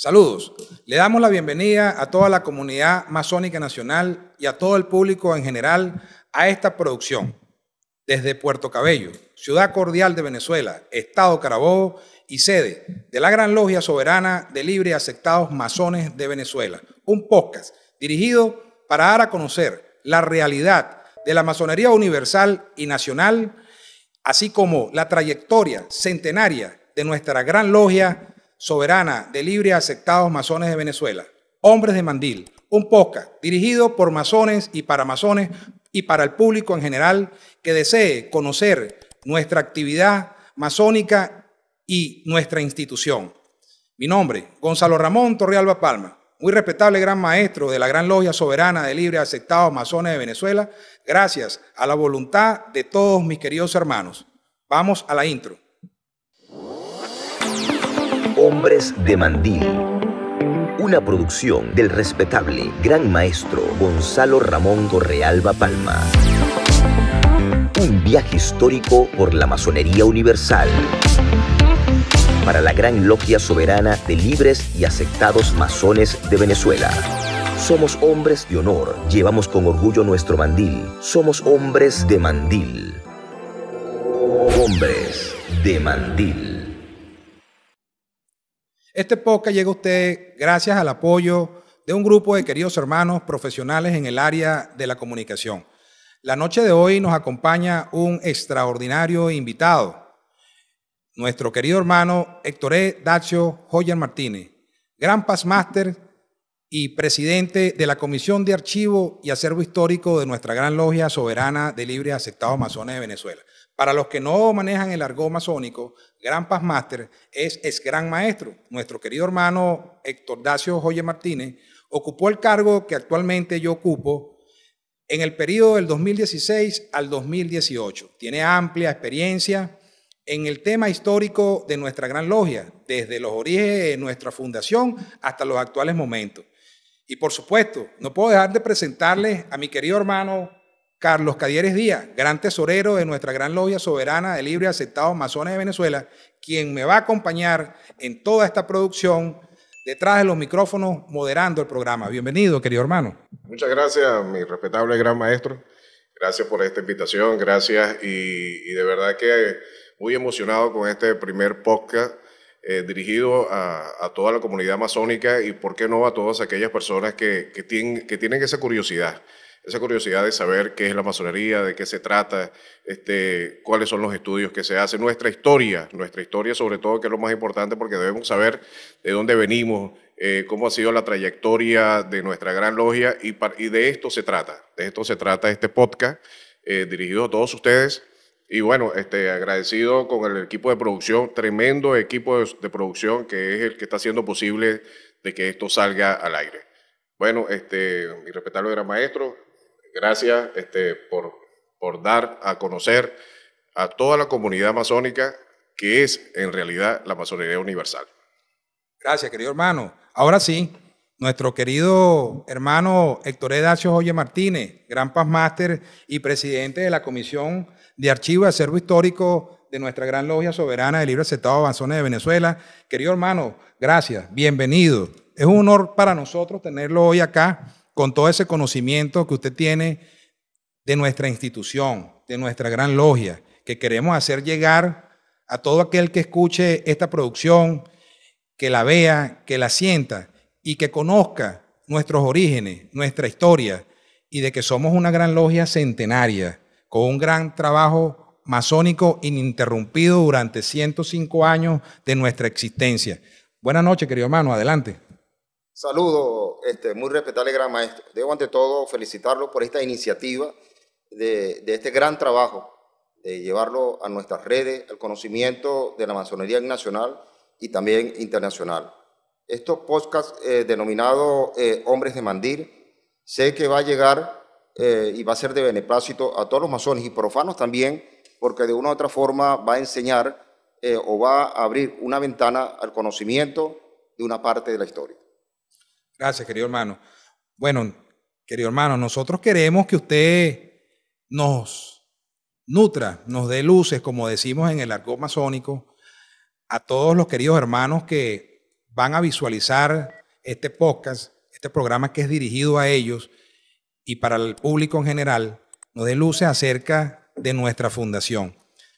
Saludos. Le damos la bienvenida a toda la comunidad masónica nacional y a todo el público en general a esta producción. Desde Puerto Cabello, ciudad cordial de Venezuela, Estado Carabobo y sede de la Gran Logia Soberana de Libre y Aceptados Masones de Venezuela. Un podcast dirigido para dar a conocer la realidad de la masonería universal y nacional, así como la trayectoria centenaria de nuestra Gran Logia soberana de libre aceptados masones de Venezuela, Hombres de Mandil, un podcast dirigido por masones y para masones y para el público en general que desee conocer nuestra actividad masónica y nuestra institución. Mi nombre, Gonzalo Ramón Torrealba Palma, muy respetable gran maestro de la Gran Logia Soberana de Libre Aceptados Masones de Venezuela, gracias a la voluntad de todos mis queridos hermanos. Vamos a la intro. Hombres de Mandil. Una producción del respetable gran maestro Gonzalo Ramón gorrealba Palma. Un viaje histórico por la masonería universal. Para la gran logia soberana de libres y aceptados masones de Venezuela. Somos hombres de honor, llevamos con orgullo nuestro mandil. Somos hombres de mandil. Hombres de mandil. Este podcast llega a usted gracias al apoyo de un grupo de queridos hermanos profesionales en el área de la comunicación. La noche de hoy nos acompaña un extraordinario invitado, nuestro querido hermano E. Dacio Hoyer Martínez, gran Master y presidente de la Comisión de Archivo y Acervo Histórico de nuestra gran logia soberana de libre aceptado masones de Venezuela. Para los que no manejan el argot masónico, Gran Paz Master es, es gran maestro. Nuestro querido hermano Héctor Dacio Joye Martínez ocupó el cargo que actualmente yo ocupo en el periodo del 2016 al 2018. Tiene amplia experiencia en el tema histórico de nuestra gran logia, desde los orígenes de nuestra fundación hasta los actuales momentos. Y por supuesto, no puedo dejar de presentarles a mi querido hermano Carlos Cadieres Díaz, gran tesorero de nuestra gran logia soberana de libre Aceptado masones de Venezuela, quien me va a acompañar en toda esta producción detrás de los micrófonos moderando el programa. Bienvenido, querido hermano. Muchas gracias, mi respetable gran maestro. Gracias por esta invitación, gracias y, de verdad que muy emocionado con este primer podcast eh, dirigido a, toda la comunidad amazónica y por qué no a todas aquellas personas que, que, tienen, que tienen esa curiosidad esa curiosidad de saber qué es la masonería, de qué se trata, este, cuáles son los estudios que se hacen, nuestra historia, nuestra historia sobre todo, que es lo más importante porque debemos saber de dónde venimos, eh, cómo ha sido la trayectoria de nuestra gran logia y, de esto se trata, de esto se trata este podcast eh, dirigido a todos ustedes. Y bueno, este, agradecido con el equipo de producción, tremendo equipo de, producción que es el que está haciendo posible de que esto salga al aire. Bueno, este, mi respetable gran maestro, gracias este, por, por dar a conocer a toda la comunidad amazónica que es en realidad la masonería universal. Gracias, querido hermano. Ahora sí, nuestro querido hermano Héctor Edacio Joye Martínez, gran pastmaster y presidente de la Comisión de Archivo y Acervo Histórico de nuestra gran logia soberana del Libre Aceptado Avanzones de Venezuela. Querido hermano, gracias, bienvenido. Es un honor para nosotros tenerlo hoy acá con todo ese conocimiento que usted tiene de nuestra institución, de nuestra gran logia, que queremos hacer llegar a todo aquel que escuche esta producción, que la vea, que la sienta y que conozca nuestros orígenes, nuestra historia y de que somos una gran logia centenaria, con un gran trabajo masónico ininterrumpido durante 105 años de nuestra existencia. Buenas noches, querido hermano, adelante. Saludo, este, muy respetable gran maestro. Debo ante todo felicitarlo por esta iniciativa de, este gran trabajo, de llevarlo a nuestras redes, al conocimiento de la masonería nacional y también internacional. Estos podcast eh, denominado eh, Hombres de Mandir, sé que va a llegar eh, y va a ser de beneplácito a todos los masones y profanos también, porque de una u otra forma va a enseñar o va a abrir una ventana al conocimiento de una parte de la historia. Gracias, querido hermano. Bueno, querido hermano, nosotros queremos que usted nos nutra, nos dé luces, como decimos en el arco masónico, a todos los queridos hermanos que van a visualizar este podcast, este programa que es dirigido a ellos y para el público en general, nos dé luces acerca de nuestra fundación.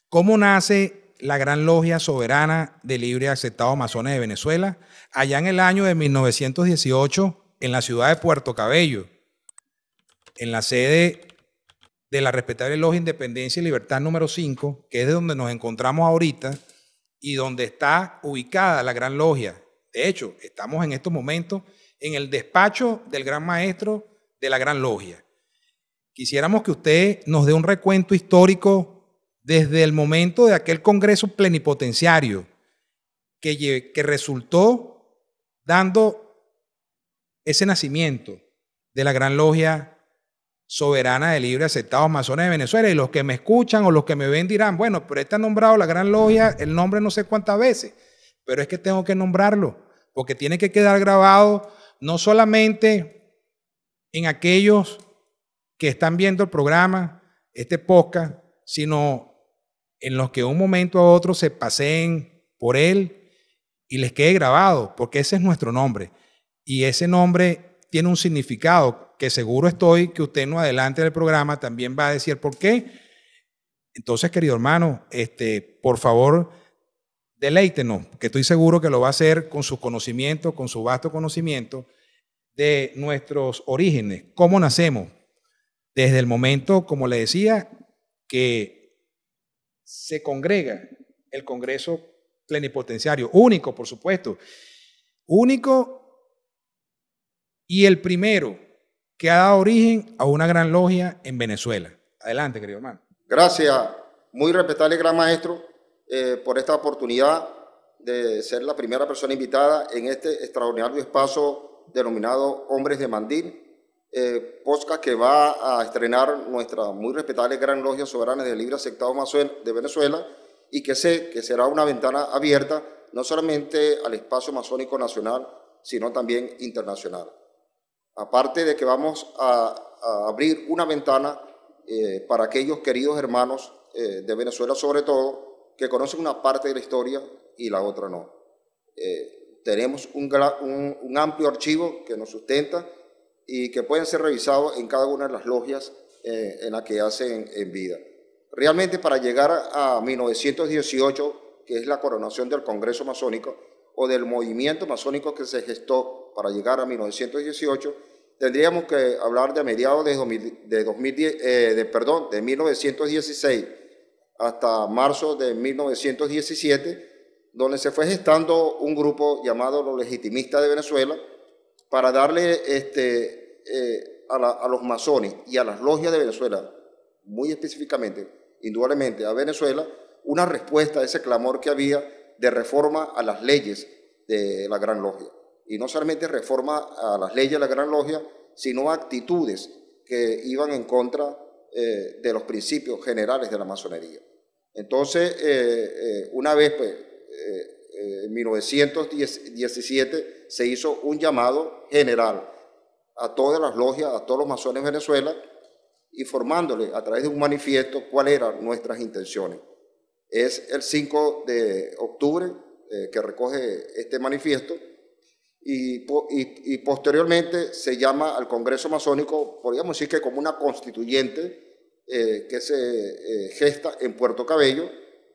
¿Cómo nace la Gran Logia Soberana de Libre y Aceptado Masones de Venezuela, allá en el año de 1918, en la ciudad de Puerto Cabello, en la sede de la respetable Logia Independencia y Libertad número 5, que es de donde nos encontramos ahorita y donde está ubicada la Gran Logia. De hecho, estamos en estos momentos en el despacho del Gran Maestro de la Gran Logia. Quisiéramos que usted nos dé un recuento histórico desde el momento de aquel Congreso plenipotenciario que, que resultó dando ese nacimiento de la Gran Logia Soberana de Libre Aceptados Masones de Venezuela. Y los que me escuchan o los que me ven dirán, bueno, pero este ha nombrado la Gran Logia, el nombre no sé cuántas veces, pero es que tengo que nombrarlo, porque tiene que quedar grabado no solamente en aquellos que están viendo el programa, este podcast, sino en los que un momento a otro se paseen por Él y les quede grabado, porque ese es nuestro nombre. Y ese nombre tiene un significado que seguro estoy que usted no adelante del programa también va a decir por qué. Entonces, querido hermano, este, por favor, deleítenos, que estoy seguro que lo va a hacer con su conocimiento, con su vasto conocimiento de nuestros orígenes, cómo nacemos, desde el momento, como le decía, que se congrega el Congreso Plenipotenciario, único, por supuesto, único y el primero que ha dado origen a una gran logia en Venezuela. Adelante, querido hermano. Gracias, muy respetable gran maestro, eh, por esta oportunidad de ser la primera persona invitada en este extraordinario espacio denominado Hombres de Mandil eh, Posca que va a estrenar nuestra muy respetable Gran Logia Soberana de Libre Aceptado de Venezuela y que sé que será una ventana abierta no solamente al espacio masónico nacional, sino también internacional. Aparte de que vamos a, abrir una ventana eh, para aquellos queridos hermanos eh, de Venezuela sobre todo, que conocen una parte de la historia y la otra no. tenemos un amplio archivo que nos sustenta y que pueden ser revisados en cada una de las logias eh, en las que hacen en vida. Realmente para llegar a 1918, que es la coronación del Congreso Masónico o del movimiento masónico que se gestó para llegar a 1918, tendríamos que hablar de mediados de, de, 2010, eh, de, perdón, de 1916 hasta marzo de 1917, donde se fue gestando un grupo llamado los legitimistas de Venezuela para darle este, eh, a, los masones y a las logias de Venezuela, muy específicamente, indudablemente a Venezuela, una respuesta a ese clamor que había de reforma a las leyes de la Gran Logia. Y no solamente reforma a las leyes de la Gran Logia, sino actitudes que iban en contra eh, de los principios generales de la masonería. Entonces, eh, una vez, pues, en 1917 se hizo un llamado general a todas las logias, a todos los masones de Venezuela, informándoles a través de un manifiesto cuáles eran nuestras intenciones. Es el 5 de octubre eh, que recoge este manifiesto y, posteriormente se llama al Congreso Masónico, podríamos decir que como una constituyente eh, que se eh, gesta en Puerto Cabello,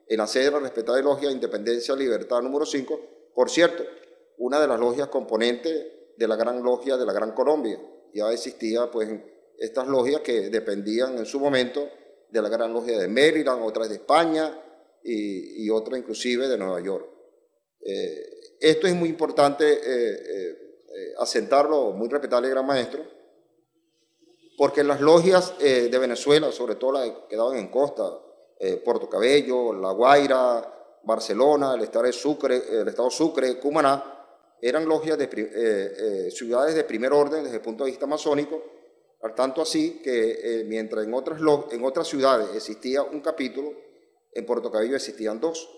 en la sede de la respetada logia Independencia Libertad número 5. Por cierto, una de las logias componentes de la Gran Logia de la Gran Colombia. Ya existían pues estas logias que dependían en su momento de la Gran Logia de Maryland, otras de España y, y otra inclusive de Nueva York. Eh, esto es muy importante eh, eh, asentarlo, muy respetable gran maestro, porque las logias de Venezuela, sobre todo las que quedaban en costa, Puerto Cabello, La Guaira, Barcelona, el estado Sucre, el estado Sucre, Cumaná, eran logias de eh, eh, ciudades de primer orden desde el punto de vista masónico, al tanto así que eh, mientras en otras, en otras ciudades existía un capítulo, en Puerto Cabello existían dos,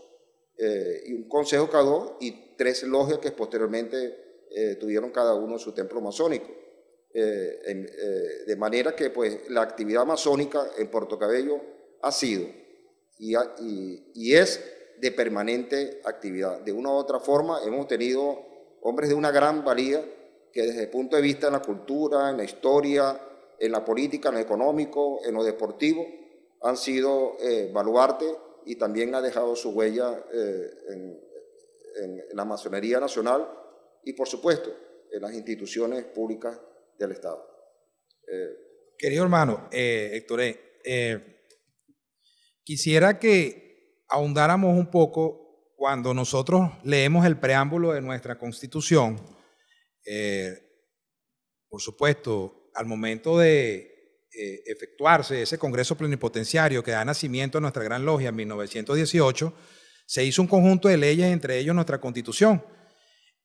y un consejo cada dos y tres logias que posteriormente tuvieron cada uno su templo masónico. de manera que pues, la actividad masónica en Puerto Cabello ha sido y, y, y es de permanente actividad. De una u otra forma hemos tenido hombres de una gran valía que desde el punto de vista de la cultura, en la historia, en la política, en lo económico, en lo deportivo, han sido eh, baluarte y también ha dejado su huella eh, en, la masonería nacional y, por supuesto, en las instituciones públicas del Estado. Eh, Querido hermano, Héctor, quisiera que ahondáramos un poco cuando nosotros leemos el preámbulo de nuestra constitución, eh, por supuesto, al momento de eh, efectuarse ese Congreso Plenipotenciario que da nacimiento a nuestra Gran Logia en 1918, se hizo un conjunto de leyes, entre ellos nuestra constitución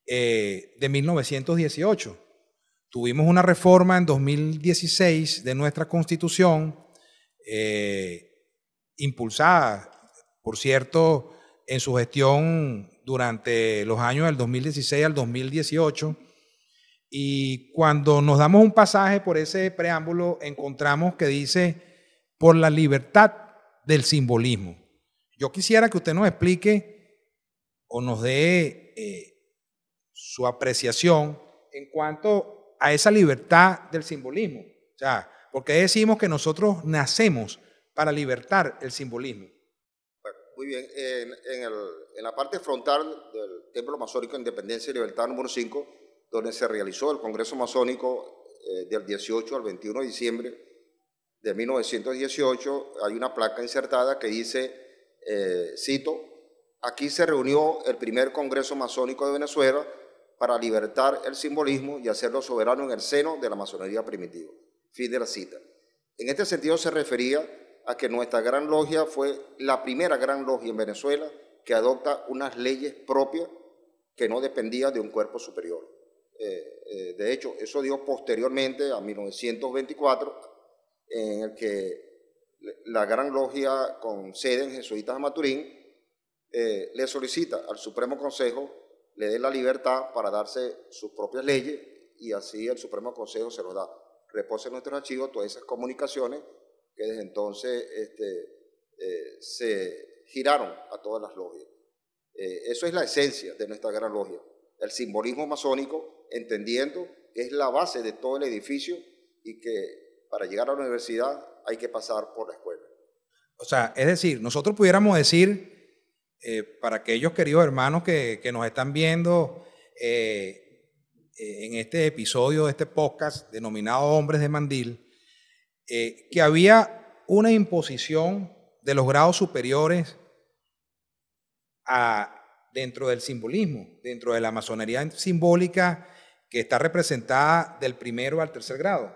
eh, de 1918. Tuvimos una reforma en 2016 de nuestra constitución, impulsada, por cierto, en su gestión durante los años del 2016 al 2018. Y cuando nos damos un pasaje por ese preámbulo, encontramos que dice, por la libertad del simbolismo. Yo quisiera que usted nos explique o nos dé eh, su apreciación en cuanto a esa libertad del simbolismo. O sea, porque decimos que nosotros nacemos para libertar el simbolismo. Muy bien, en, la parte frontal del Templo Masónico Independencia y Libertad número 5, donde se realizó el Congreso Masónico eh, del 18 al 21 de diciembre de 1918, hay una placa insertada que dice, eh, cito, aquí se reunió el primer Congreso Masónico de Venezuela para libertar el simbolismo y hacerlo soberano en el seno de la masonería primitiva. Fin de la cita. En este sentido se refería a que nuestra gran logia fue la primera gran logia en Venezuela que adopta unas leyes propias que no dependían de un cuerpo superior. Eh, eh, de hecho, eso dio posteriormente a 1924, en el que la gran logia con sede en Jesuitas Maturín eh, le solicita al Supremo Consejo le dé la libertad para darse sus propias leyes y así el Supremo Consejo se lo da. Reposa en nuestros archivos todas esas comunicaciones que desde entonces este, eh, se giraron a todas las logias. Eh, eso es la esencia de nuestra gran logia, el simbolismo masónico, entendiendo que es la base de todo el edificio y que para llegar a la universidad hay que pasar por la escuela. O sea, es decir, nosotros pudiéramos decir, eh, para aquellos queridos hermanos que, nos están viendo en este episodio de este podcast denominado Hombres de Mandil, eh, que había una imposición de los grados superiores dentro del simbolismo, dentro de la masonería simbólica que está representada del primero al tercer grado.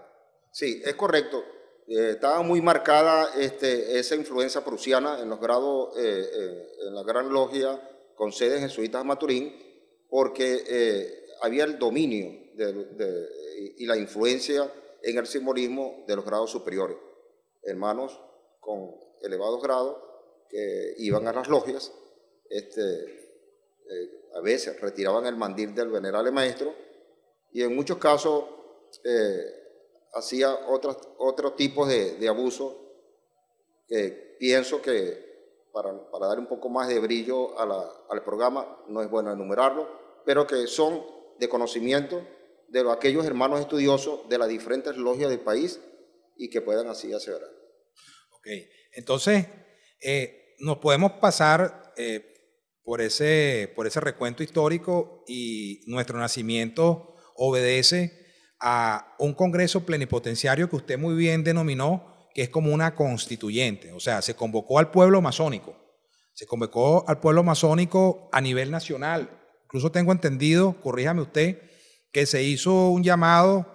Sí, es correcto. Eh, estaba muy marcada este, esa influencia prusiana en los grados, eh, en la Gran Logia con sede jesuitas a Maturín, porque había el dominio y la influencia en el simbolismo de los grados superiores. Hermanos con elevados grados que iban a las logias, este, eh, a veces retiraban el mandil del venerable maestro y en muchos casos eh, hacía otros otro tipo de, de abuso que pienso que para, dar un poco más de brillo al programa, no es bueno enumerarlo, pero que son de conocimiento de aquellos hermanos estudiosos de las diferentes logias del país y que puedan así aseverar. Ok, entonces eh, nos podemos pasar eh, por, ese, por ese recuento histórico y nuestro nacimiento obedece a un Congreso plenipotenciario que usted muy bien denominó que es como una constituyente, o sea, se convocó al pueblo masónico, se convocó al pueblo masónico a nivel nacional, incluso tengo entendido, corríjame usted, que se hizo un llamado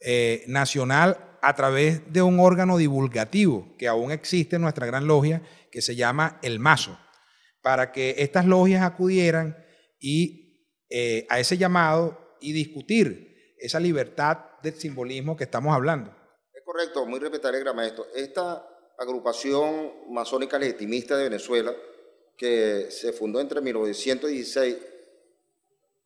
eh, nacional a través de un órgano divulgativo que aún existe en nuestra gran logia, que se llama El Mazo, para que estas logias acudieran y eh, a ese llamado y discutir esa libertad del simbolismo que estamos hablando. Es correcto, muy respetable, maestro. Esta agrupación masónica legitimista de Venezuela, que se fundó entre 1916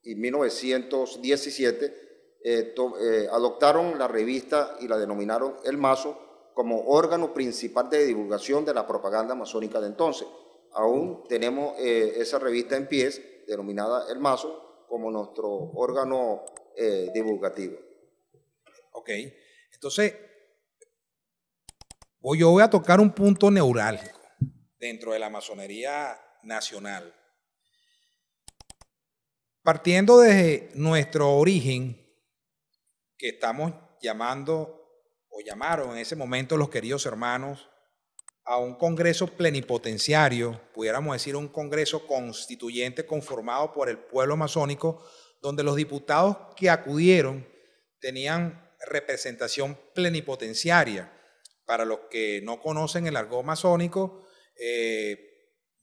y 1917 eh, eh, adoptaron la revista y la denominaron El Mazo como órgano principal de divulgación de la propaganda masónica de entonces. Aún tenemos eh, esa revista en pies, denominada El Mazo, como nuestro órgano divulgativo. Ok, entonces yo voy a tocar un punto neurálgico dentro de la masonería nacional Partiendo desde nuestro origen, que estamos llamando o llamaron en ese momento los queridos hermanos a un congreso plenipotenciario, pudiéramos decir un congreso constituyente conformado por el pueblo masónico, donde los diputados que acudieron tenían representación plenipotenciaria. Para los que no conocen el argot masónico. Eh,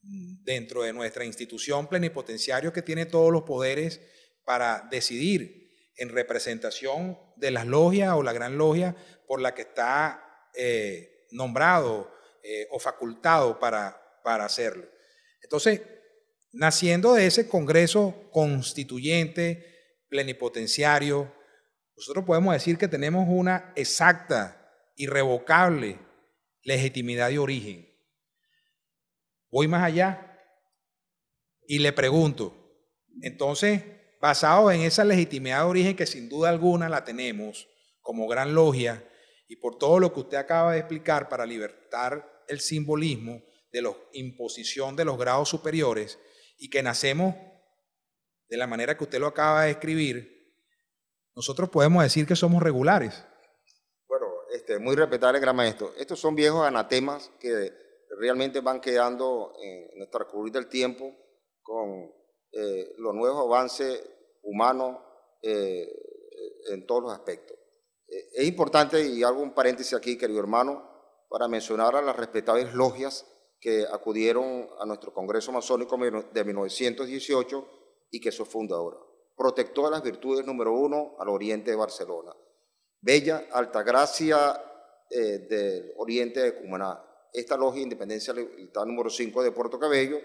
dentro de nuestra institución plenipotenciario que tiene todos los poderes para decidir en representación de las logias o la gran logia por la que está eh, nombrado eh, o facultado para, para hacerlo. Entonces, naciendo de ese Congreso constituyente, plenipotenciario, nosotros podemos decir que tenemos una exacta, irrevocable legitimidad de origen Voy más allá y le pregunto, entonces, basado en esa legitimidad de origen que sin duda alguna la tenemos como gran logia y por todo lo que usted acaba de explicar para libertar el simbolismo de la imposición de los grados superiores y que nacemos de la manera que usted lo acaba de escribir, nosotros podemos decir que somos regulares. Bueno, este, muy respetable, gran maestro. Estos son viejos anatemas que realmente van quedando eh, en, nuestra el del tiempo con eh, los nuevos avances humanos eh, en todos los aspectos. es importante, y hago un paréntesis aquí, querido hermano, para mencionar a las respetables logias que acudieron a nuestro Congreso Masónico de 1918 y que su fundadora. Protectora de las virtudes número uno al oriente de Barcelona. Bella Altagracia eh, del oriente de Cumaná, esta logia Independencia Libertad número 5 de Puerto Cabello,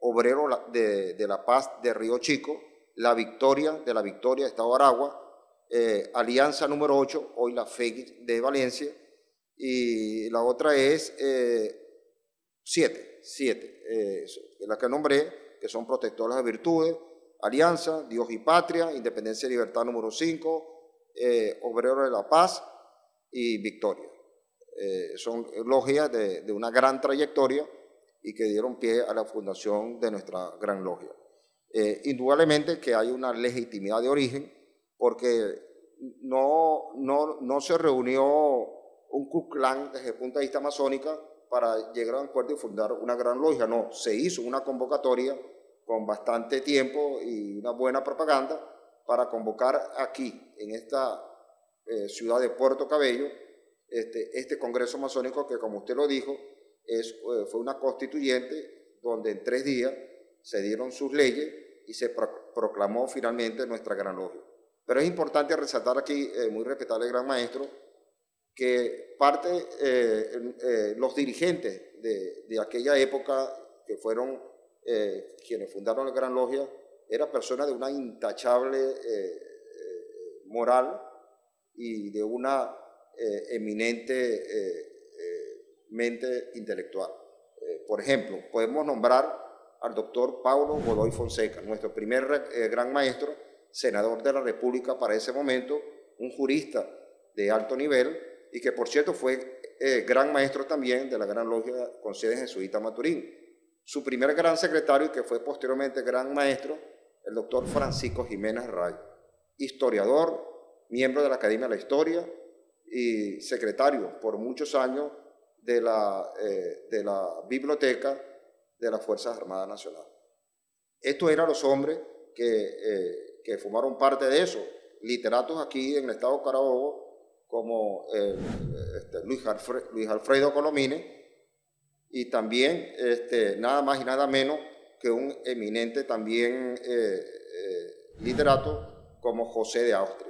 Obrero de, La Paz de Río Chico, La Victoria de La Victoria, Estado de Aragua, eh, Alianza número 8, hoy la fe de Valencia, y la otra es 7, eh, 7, eh, la que nombré, que son protectoras de virtudes, Alianza, Dios y Patria, Independencia y Libertad número 5, Obrero de la Paz y Victoria. Eh, son logias de, una gran trayectoria y que dieron pie a la fundación de nuestra gran logia. Eh, indudablemente que hay una legitimidad de origen porque no, no, no se reunió un Ku desde el punto de vista masónica para llegar a un acuerdo y fundar una gran logia, no, se hizo una convocatoria con bastante tiempo y una buena propaganda para convocar aquí, en esta eh, ciudad de Puerto Cabello, este, este Congreso Masónico que, como usted lo dijo, es, eh, fue una constituyente donde en tres días se dieron sus leyes y se proclamó finalmente nuestra Gran Logia. Pero es importante resaltar aquí, eh, muy respetable Gran Maestro, que parte eh, eh, los dirigentes de, de, aquella época que fueron quienes fundaron la Gran Logia, era persona de una intachable moral y de una eh, eminentemente eh, eh, intelectual. por ejemplo, podemos nombrar al doctor Paulo Godoy Fonseca, nuestro primer gran maestro, senador de la República para ese momento, un jurista de alto nivel y que por cierto fue gran maestro también de la Gran Logia con sede jesuita Maturín. Su primer gran secretario, que fue posteriormente gran maestro, el doctor Francisco Jiménez Ray, historiador, miembro de la Academia de la Historia, y secretario por muchos años de la, eh, de la biblioteca de las Fuerzas Armadas Nacionales. Estos eran los hombres que, eh, formaron parte de eso, literatos aquí en el estado de Carabobo, como eh, este, Luis, Alfredo Colomine y también este, nada más y nada menos que un eminente también literato como José de Austria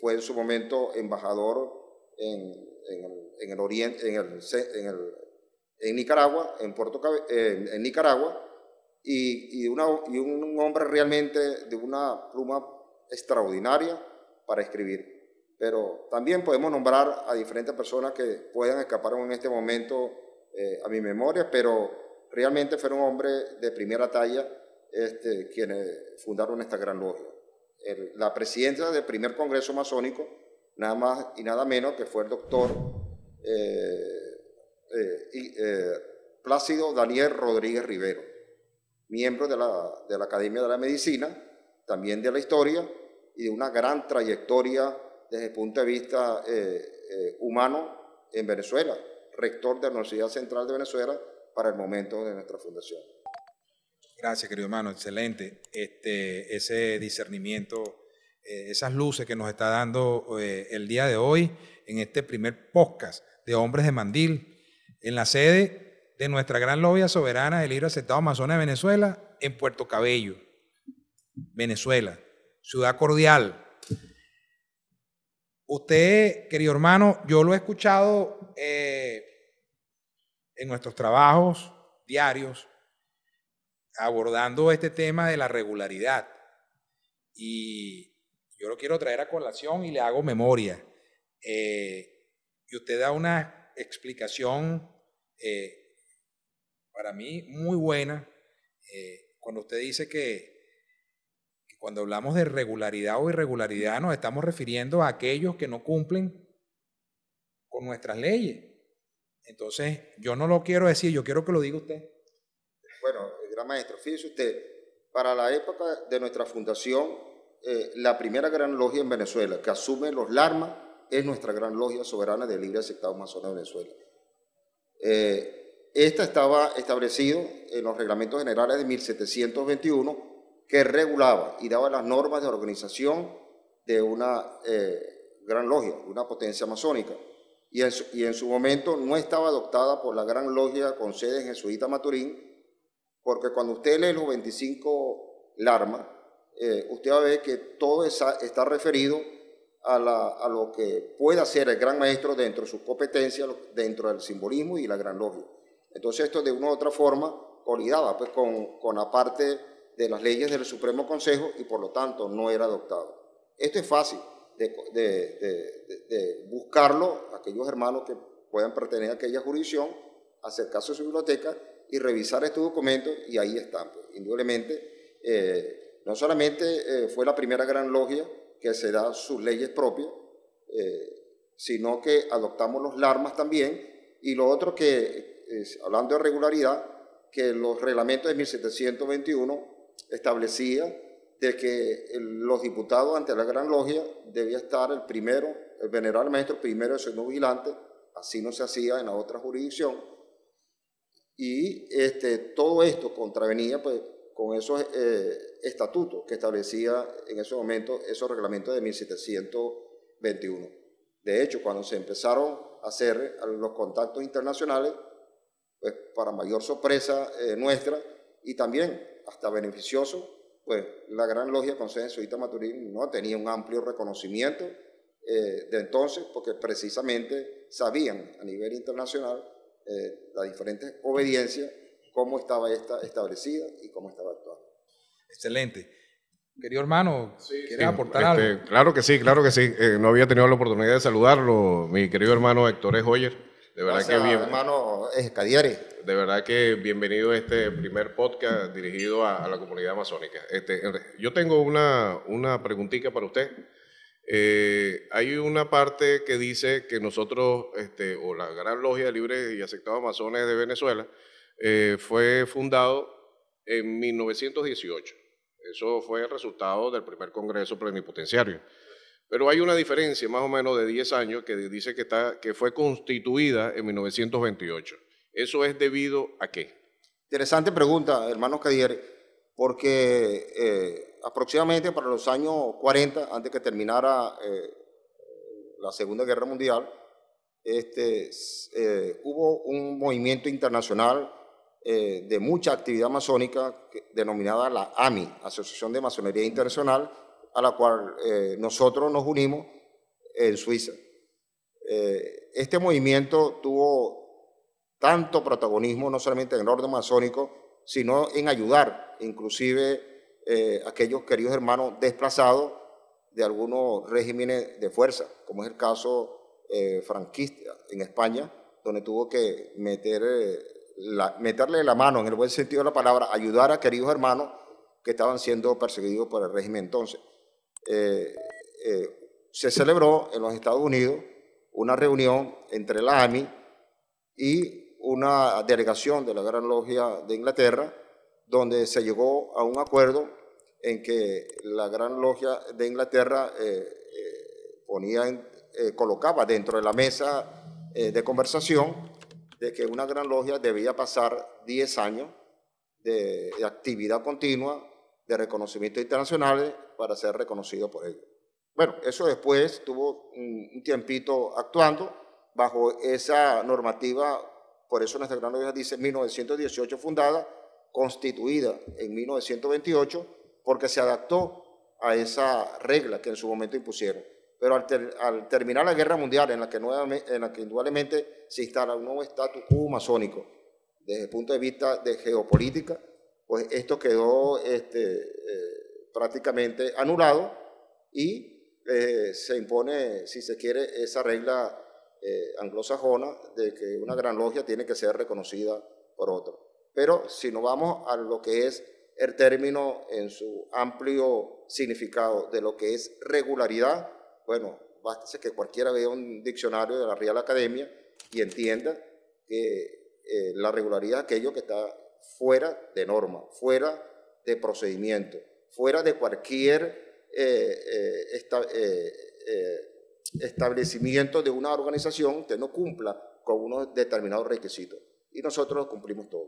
fue en su momento embajador en, el oriente, en, Nicaragua, en, Puerto, en, Nicaragua, y, un hombre realmente de una pluma extraordinaria para escribir. Pero también podemos nombrar a diferentes personas que puedan escapar en este momento eh, a mi memoria, pero realmente fueron hombre de primera talla este, quienes fundaron esta gran logia la presidenta del primer Congreso Masónico, nada más y nada menos que fue el doctor eh, eh, eh, Plácido Daniel Rodríguez Rivero, miembro de la Academia de la Medicina, también de la historia y de una gran trayectoria desde el punto de vista humano en Venezuela, rector de la Universidad Central de Venezuela para el momento de nuestra fundación. Gracias, querido hermano, excelente. Este, ese discernimiento, eh, esas luces que nos está dando eh, el día de hoy en este primer podcast de Hombres de Mandil, en la sede de nuestra gran lobia soberana del libro aceptado Amazonas de Venezuela, en Puerto Cabello, Venezuela, ciudad cordial. Usted, querido hermano, yo lo he escuchado eh, en nuestros trabajos diarios abordando este tema de la regularidad. Y yo lo quiero traer a colación y le hago memoria. Eh, y usted da una explicación eh, para mí muy buena eh, cuando usted dice que, cuando hablamos de regularidad o irregularidad nos estamos refiriendo a aquellos que no cumplen con nuestras leyes. Entonces, yo no lo quiero decir, yo quiero que lo diga usted. Bueno, Gran maestro, fíjese usted, para la época de nuestra fundación, eh, la primera gran logia en Venezuela que asume los larmas es nuestra gran logia soberana de libre aceptado masona de Venezuela. Eh, esta estaba establecido en los reglamentos generales de 1721 que regulaba y daba las normas de organización de una eh, gran logia, una potencia masónica. Y en, su, y en su momento no estaba adoptada por la gran logia con sede en Jesuita Maturín, porque cuando usted lee los 25 LARMA, eh, usted va a ver que todo está referido a, lo que puede hacer el gran maestro dentro de sus competencias, dentro del simbolismo y la gran logia. Entonces esto de una u otra forma colidaba pues, con, la parte de las leyes del Supremo Consejo y por lo tanto no era adoptado. Esto es fácil de, de buscarlo, aquellos hermanos que puedan pertenecer a aquella jurisdicción, acercarse a su biblioteca y revisar estos documentos y ahí están. Pues. indudablemente, eh, no solamente eh, fue la primera gran logia que se da sus leyes propias, eh, sino que adoptamos los larmas también y lo otro que, hablando de regularidad, que los reglamentos de 1721 establecía de que los diputados ante la Gran Logia debía estar el primero, el venerable maestro primero de segundo vigilante, así no se hacía en la otra jurisdicción, y este, todo esto contravenía pues, con esos eh, estatutos que establecía en ese momento esos reglamentos de 1721. De hecho, cuando se empezaron a hacer los contactos internacionales, pues para mayor sorpresa eh, nuestra y también hasta beneficioso, pues la Gran Logia Consenso y Maturín no tenía un amplio reconocimiento eh, de entonces, porque precisamente sabían a nivel internacional eh, las diferentes obediencias, cómo estaba esta establecida y cómo estaba actuando. Excelente. Querido hermano, sí, aportar este, algo? Claro que sí, claro que sí. Eh, no había tenido la oportunidad de saludarlo, mi querido hermano Héctor E. Hoyer. De verdad que bien, hermano De verdad que bienvenido a este primer podcast dirigido a, la comunidad amazónica. Este, yo tengo una, una preguntita para usted. Eh, hay una parte que dice que nosotros, este, o la Gran Logia Libre y Aceptado Amazones de Venezuela, eh, fue fundado en 1918. Eso fue el resultado del primer Congreso Plenipotenciario. Pero hay una diferencia, más o menos de 10 años, que dice que, está, que fue constituida en 1928. ¿Eso es debido a qué? Interesante pregunta, hermano Cadier, porque eh, aproximadamente para los años 40, antes que terminara eh, la Segunda Guerra Mundial, este, eh, hubo un movimiento internacional eh, de mucha actividad masónica denominada la AMI, Asociación de Masonería Internacional, a la cual nosotros nos unimos en Suiza. este movimiento tuvo tanto protagonismo, no solamente en el orden masónico, sino en ayudar inclusive eh, aquellos queridos hermanos desplazados de algunos regímenes de fuerza, como es el caso eh, franquista en España, donde tuvo que meter, eh, meterle la mano, en el buen sentido de la palabra, ayudar a queridos hermanos que estaban siendo perseguidos por el régimen entonces. se celebró en los Estados Unidos una reunión entre la AMI y una delegación de la Gran Logia de Inglaterra, donde se llegó a un acuerdo en que la Gran Logia de Inglaterra eh, eh, eh, colocaba dentro de la mesa de conversación de que una Gran Logia debía pasar 10 años de, actividad continua, de reconocimiento internacional para ser reconocido por ello. Bueno, eso después tuvo un tiempito actuando bajo esa normativa, por eso nuestra Gran Logia dice 1918 fundada, constituida en 1928 porque se adaptó a esa regla que en su momento impusieron. Pero al, terminar la guerra mundial, en la, que en la que indudablemente se instala un nuevo estatus quo masónico, desde el punto de vista de geopolítica, pues esto quedó este, eh, prácticamente anulado y eh, se impone, si se quiere, esa regla eh, anglosajona de que una gran logia tiene que ser reconocida por otra. Pero si nos vamos a lo que es el término en su amplio significado de lo que es regularidad, bueno, basta que cualquiera vea un diccionario de la Real Academia y entienda que eh, la regularidad es aquello que está fuera de norma, fuera de procedimiento, fuera de cualquier eh, eh, establecimiento de una organización que no cumpla con unos determinados requisitos. Y nosotros los cumplimos todos.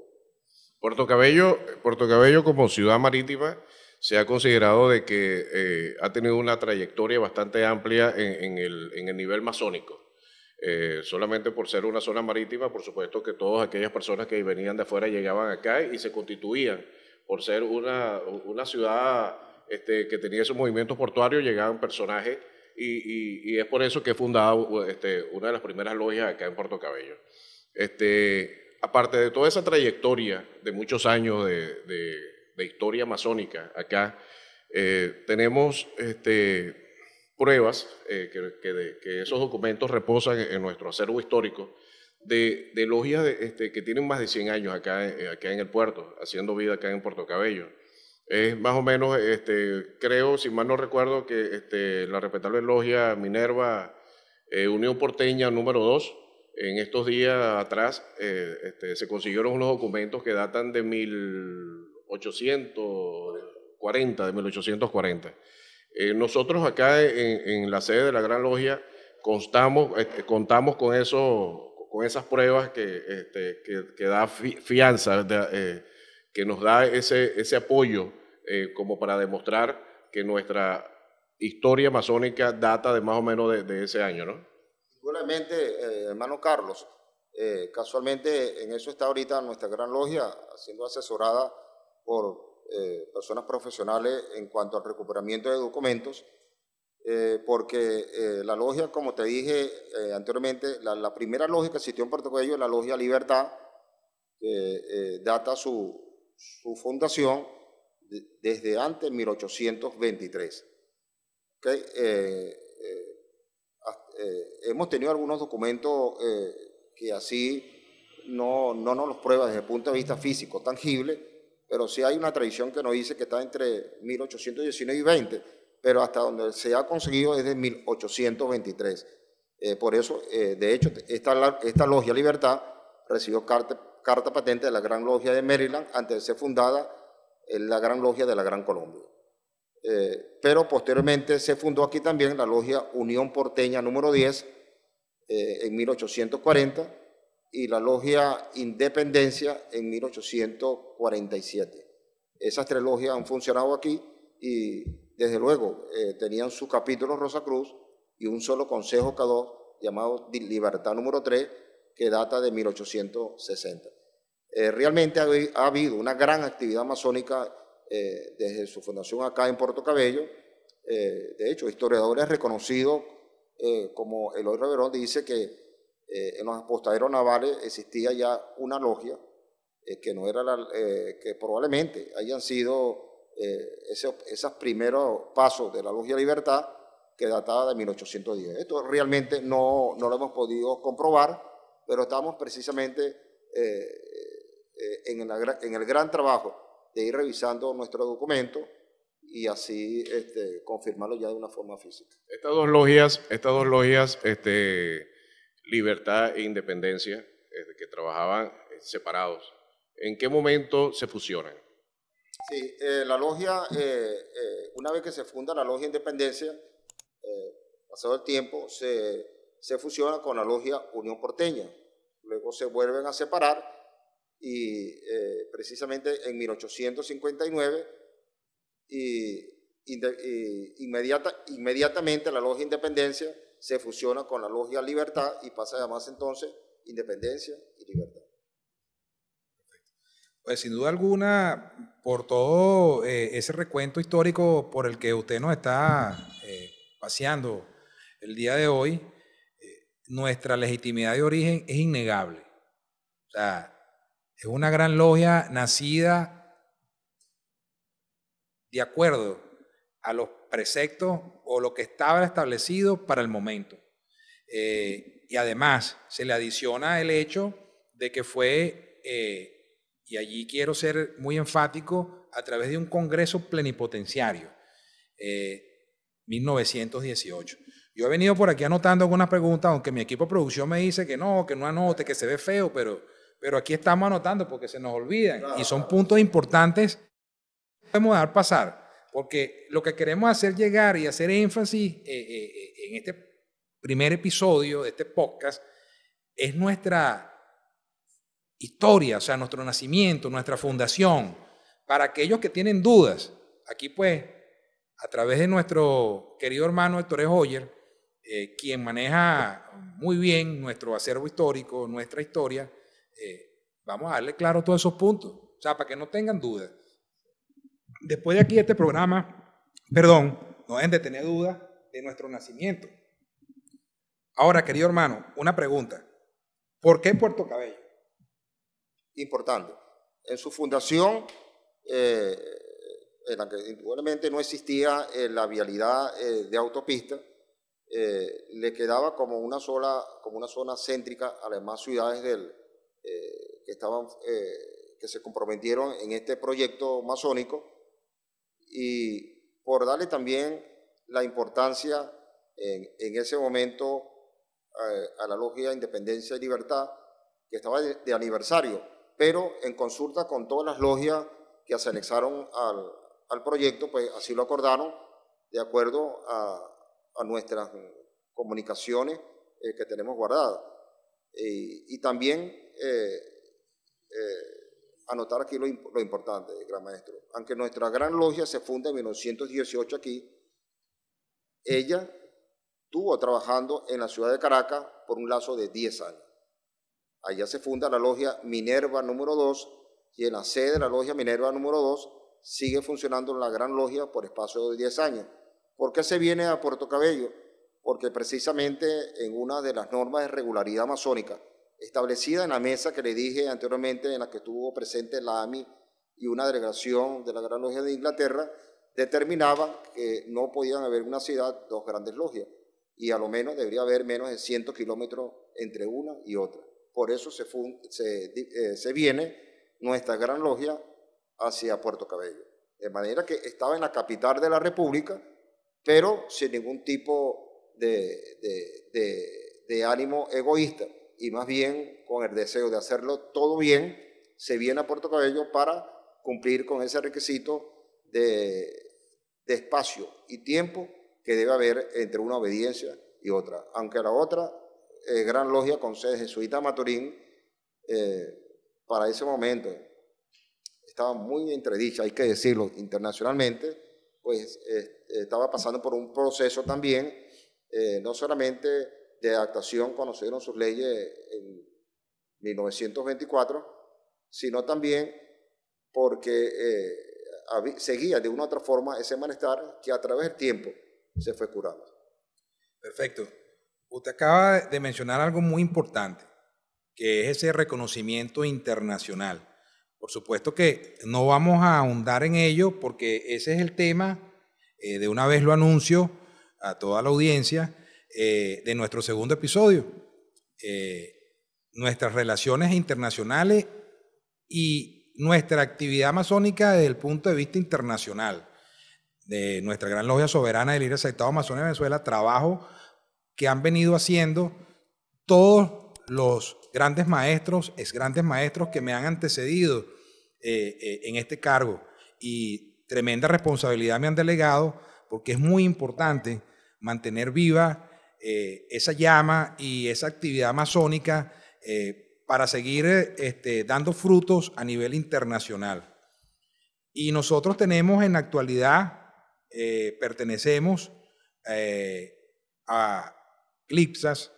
Puerto Cabello, Puerto Cabello como ciudad marítima se ha considerado de que eh, ha tenido una trayectoria bastante amplia en, el, nivel masónico. Eh, solamente por ser una zona marítima, por supuesto que todas aquellas personas que venían de afuera llegaban acá y se constituían. Por ser una, una ciudad este, que tenía esos movimientos portuarios, llegaban personajes y, es por eso que he fundado este, una de las primeras logias acá en Puerto Cabello. Este, aparte de toda esa trayectoria de muchos años de, historia masónica acá, eh, tenemos este, pruebas eh, que, esos documentos reposan en nuestro acervo histórico de, logias este, que tienen más de 100 años acá, eh, acá en el puerto, haciendo vida acá en Puerto Cabello. Es más o menos, este, creo, si mal no recuerdo, que la respetable logia Minerva Unión Porteña número 2 en estos días atrás eh, este, se consiguieron unos documentos que datan de 1840, de eh, nosotros acá en, la sede de la Gran Logia este, contamos con, con esas pruebas que, este, que, da fianza, eh, que nos da ese, apoyo como para demostrar que nuestra historia masónica data de más o menos de ese año, ¿no? Particularmente, eh, hermano Carlos, eh, casualmente en eso está ahorita nuestra gran logia, siendo asesorada por eh, personas profesionales en cuanto al recuperamiento de documentos, porque la logia, como te dije anteriormente, la, primera logia que existió en Puerto Cabello es la logia Libertad, que data su, fundación desde antes de 1823. ¿Okay? Eh, hemos tenido algunos documentos eh, que así no, no nos los prueba desde el punto de vista físico, tangible, pero sí hay una tradición que nos dice que está entre 1819 y 20, pero hasta donde se ha conseguido es de 1823. Eh, por eso, de hecho, esta, Logia Libertad recibió carta, patente de la Gran Logia de Maryland antes de ser fundada la Gran Logia de la Gran Colombia. Eh, pero posteriormente se fundó aquí también la logia Unión Porteña número 10 eh, en 1840 y la logia Independencia en 1847. Esas tres logias han funcionado aquí y desde luego eh, tenían su capítulo Rosa Cruz y un solo consejo cada llamado Libertad número 3 que data de 1860. realmente ha, ha habido una gran actividad masónica eh, desde su fundación acá en Puerto Cabello. Eh, de hecho, historiadores reconocidos eh, como Eloy Reverón dice que en los apostaderos navales existía ya una logia que no era que probablemente hayan sido esos, primeros pasos de la logia Libertad que databa de 1810. Esto realmente no, lo hemos podido comprobar, pero estamos precisamente en, en el gran trabajo de ir revisando nuestro documento y así este, confirmarlo ya de una forma física. Estas dos logias, estas dos logias este, Libertad e Independencia, este, que trabajaban eh, separados, ¿en qué momento se fusionan? Sí, eh, la logia, eh, una vez que se funda la logia Independencia, pasado el tiempo, se, se fusiona con la logia Unión Porteña. Luego se vuelven a separar y eh, precisamente en 1859 inmediata, inmediatamente la Logia Independencia se fusiona con la Logia Libertad y pasa además entonces Independencia y Libertad. Pues sin duda alguna, por todo eh, ese recuento histórico por el que usted nos está eh, paseando el día de hoy, nuestra legitimidad de origen es innegable. O sea, es una gran logia nacida de acuerdo a los preceptos o lo que estaba establecido para el momento. Eh, y además se le adiciona el hecho de que fue, eh, y allí quiero ser muy enfático, a través de un Congreso plenipotenciario, 1918. Eh, Yo he venido por aquí anotando algunas preguntas, aunque mi equipo de producción me dice que no, que no anote, que se ve feo, pero pero aquí estamos anotando porque se nos olvidan y son puntos importantes que podemos dar pasar, porque lo que queremos hacer llegar y hacer énfasis eh, eh, eh, en este primer episodio de este podcast es nuestra historia, o sea, nuestro nacimiento, nuestra fundación, para aquellos que tienen dudas. Aquí pues, a través de nuestro querido hermano Héctor e. Hoyer, quien maneja muy bien nuestro acervo histórico, nuestra historia, eh, vamos a darle claro todos esos puntos, o sea, para que no tengan dudas. Después de aquí este programa, perdón, no deben de tener dudas de nuestro nacimiento. Ahora, querido hermano, una pregunta. ¿Por qué Puerto Cabello? Importante. En su fundación, eh, en la que indudablemente no existía eh, la vialidad de autopista, le quedaba como una sola, como una zona céntrica a las demás ciudades del, eh, que, estaban, eh, que se comprometieron en este proyecto masónico y por darle también la importancia en, ese momento eh, a, la logia Independencia y Libertad, que estaba de, aniversario, pero en consulta con todas las logias que se anexaron al, proyecto, pues así lo acordaron, de acuerdo a, nuestras comunicaciones que tenemos guardadas. Eh, y, también eh, eh, anotar aquí lo, lo, importante, gran maestro. Aunque nuestra gran logia se funda en 1918 aquí, ella estuvo trabajando en la ciudad de Caracas por un lazo de 10 años. Allá se funda la logia Minerva número 2 y en la sede de la logia Minerva número 2 sigue funcionando la gran logia por espacio de 10 años. ¿Por qué se viene a Puerto Cabello? porque precisamente en una de las normas de regularidad amazónica, establecida en la mesa que le dije anteriormente, en la que estuvo presente la AMI y una delegación de la Gran Logia de Inglaterra, determinaba que no podían haber una ciudad dos grandes logias y a lo menos debería haber menos de 100 kilómetros entre una y otra. Por eso se, se, eh, se viene nuestra gran logia hacia Puerto Cabello. De manera que estaba en la capital de la República, pero sin ningún tipo de, ánimo egoísta y más bien con el deseo de hacerlo todo bien, se viene a Puerto Cabello para cumplir con ese requisito de, espacio y tiempo que debe haber entre una obediencia y otra. Aunque la otra, eh, Gran Logia con sede jesuita Maturín, eh, para ese momento estaba muy entredicha, hay que decirlo, internacionalmente, pues eh, estaba pasando por un proceso también eh, no solamente de adaptación conocieron sus leyes en 1924, sino también porque eh, seguía de una u otra forma ese malestar que a través del tiempo se fue curando. Perfecto. Usted acaba de mencionar algo muy importante, que es ese reconocimiento internacional. Por supuesto que no vamos a ahondar en ello porque ese es el tema, eh, de una vez lo anuncio, a toda la audiencia eh, de nuestro segundo episodio, eh, nuestras relaciones internacionales y nuestra actividad amazónica desde el punto de vista internacional. De nuestra gran logia soberana del IRS Estado de Venezuela, trabajo que han venido haciendo todos los grandes maestros, ex grandes maestros que me han antecedido eh, en este cargo. Y tremenda responsabilidad me han delegado porque es muy importante mantener viva eh, esa llama y esa actividad masónica eh, para seguir este, dando frutos a nivel internacional. Y nosotros tenemos en la actualidad, eh, pertenecemos a Clipsas,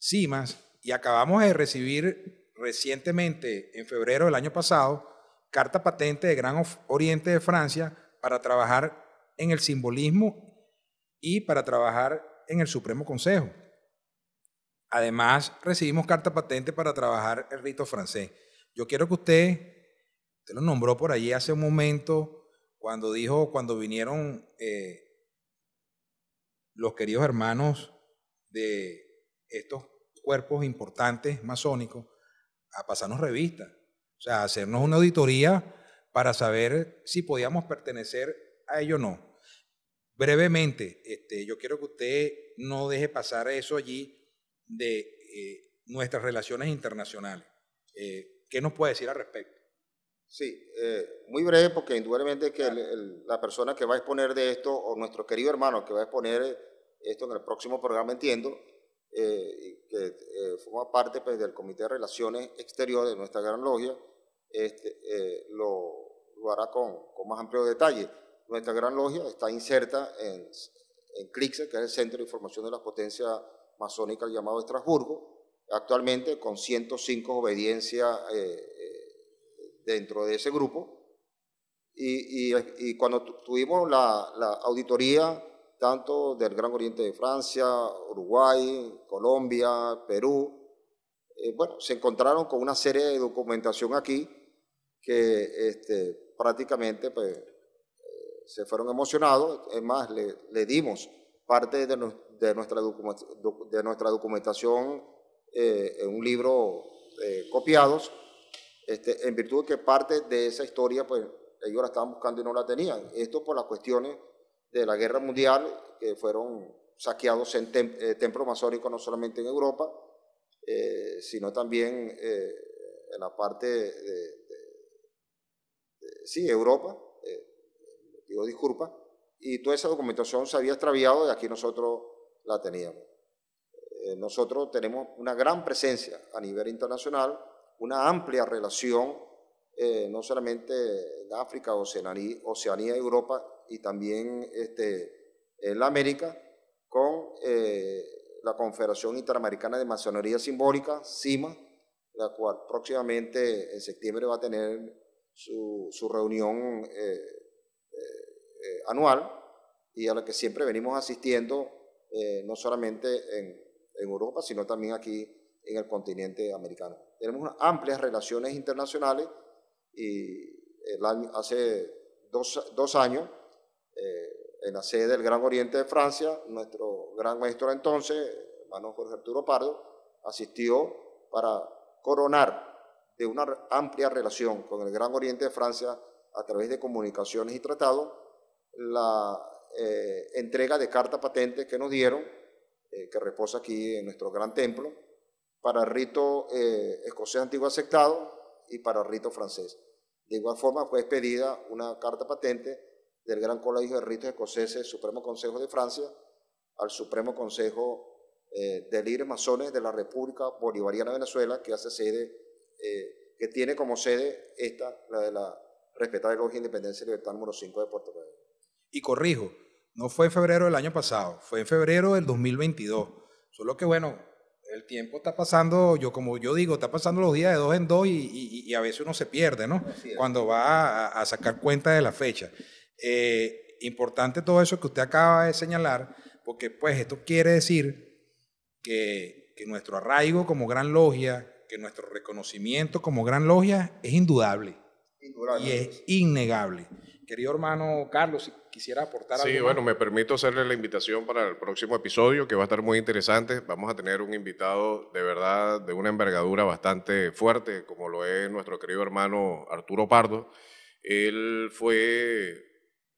Cimas, y acabamos de recibir recientemente, en febrero del año pasado, carta patente de Gran Oriente de Francia para trabajar en el simbolismo y para trabajar en el Supremo Consejo. Además, recibimos carta patente para trabajar el rito francés. Yo quiero que usted, usted lo nombró por allí hace un momento, cuando dijo, cuando vinieron eh, los queridos hermanos de estos cuerpos importantes masónicos a pasarnos revistas, o sea, a hacernos una auditoría para saber si podíamos pertenecer a ello o no brevemente, este, yo quiero que usted no deje pasar eso allí de eh, nuestras relaciones internacionales. Eh, ¿Qué nos puede decir al respecto? Sí, eh, muy breve porque indudablemente que la persona que va a exponer de esto, o nuestro querido hermano que va a exponer esto en el próximo programa, entiendo, que forma parte pues, del Comité de Relaciones Exteriores de nuestra gran logia, este, lo, lo, hará con, con más amplio detalle nuestra gran logia está inserta en, CLICSE, que es el Centro de Información de las Potencia Masónica llamado Estrasburgo, actualmente con 105 obediencias eh, eh, dentro de ese grupo. Y, cuando tuvimos la, auditoría, tanto del Gran Oriente de Francia, Uruguay, Colombia, Perú, eh, bueno, se encontraron con una serie de documentación aquí que este, prácticamente pues, se fueron emocionados, es más, le, dimos parte de, nuestra, de nuestra documentación eh, en un libro eh, copiados, este, en virtud de que parte de esa historia, pues ellos la estaban buscando y no la tenían. Esto por las cuestiones de la guerra mundial, que fueron saqueados en eh, templos masóricos, no solamente en Europa, sino también en la parte de, de Europa digo disculpa, y toda esa documentación se había extraviado y aquí nosotros la teníamos. Eh, nosotros tenemos una gran presencia a nivel internacional, una amplia relación, eh, no solamente en África, Oceanía, Europa y también este, en la América, con eh, la Confederación Interamericana de Masonería Simbólica, CIMA, la cual próximamente en septiembre va a tener su, su reunión eh, anual y a la que siempre venimos asistiendo, eh, no solamente en, Europa, sino también aquí en el continente americano. Tenemos amplias relaciones internacionales y hace dos, años, eh, en la sede del Gran Oriente de Francia, nuestro gran maestro entonces, hermano Jorge Arturo Pardo, asistió para coronar de una amplia relación con el Gran Oriente de Francia a través de comunicaciones y tratados la eh, entrega de carta patente que nos dieron, eh, que reposa aquí en nuestro gran templo, para el rito eh, escocés antiguo aceptado y para el rito francés. De igual forma fue expedida una carta patente del Gran Colegio de Ritos Escoceses, Supremo Consejo de Francia, al Supremo Consejo de Libres Masones de la República Bolivariana de Venezuela, que hace sede, que tiene como sede esta, la de la respetada de Independencia y Libertad número 5 de Puerto Rico. Y corrijo, no fue en febrero del año pasado, fue en febrero del 2022. Solo que bueno, el tiempo está pasando, yo como yo digo, está pasando los días de dos en dos y, a veces uno se pierde, ¿no? Cuando va a, sacar cuenta de la fecha. Eh, importante todo eso que usted acaba de señalar, porque pues esto quiere decir que, nuestro arraigo como gran logia, que nuestro reconocimiento como gran logia es indudable. y es innegable. Querido hermano Carlos, si quisiera aportar algo. Sí, bueno, me permito hacerle la invitación para el próximo episodio, que va a estar muy interesante. Vamos a tener un invitado de verdad de una envergadura bastante fuerte, como lo es nuestro querido hermano Arturo Pardo. Él fue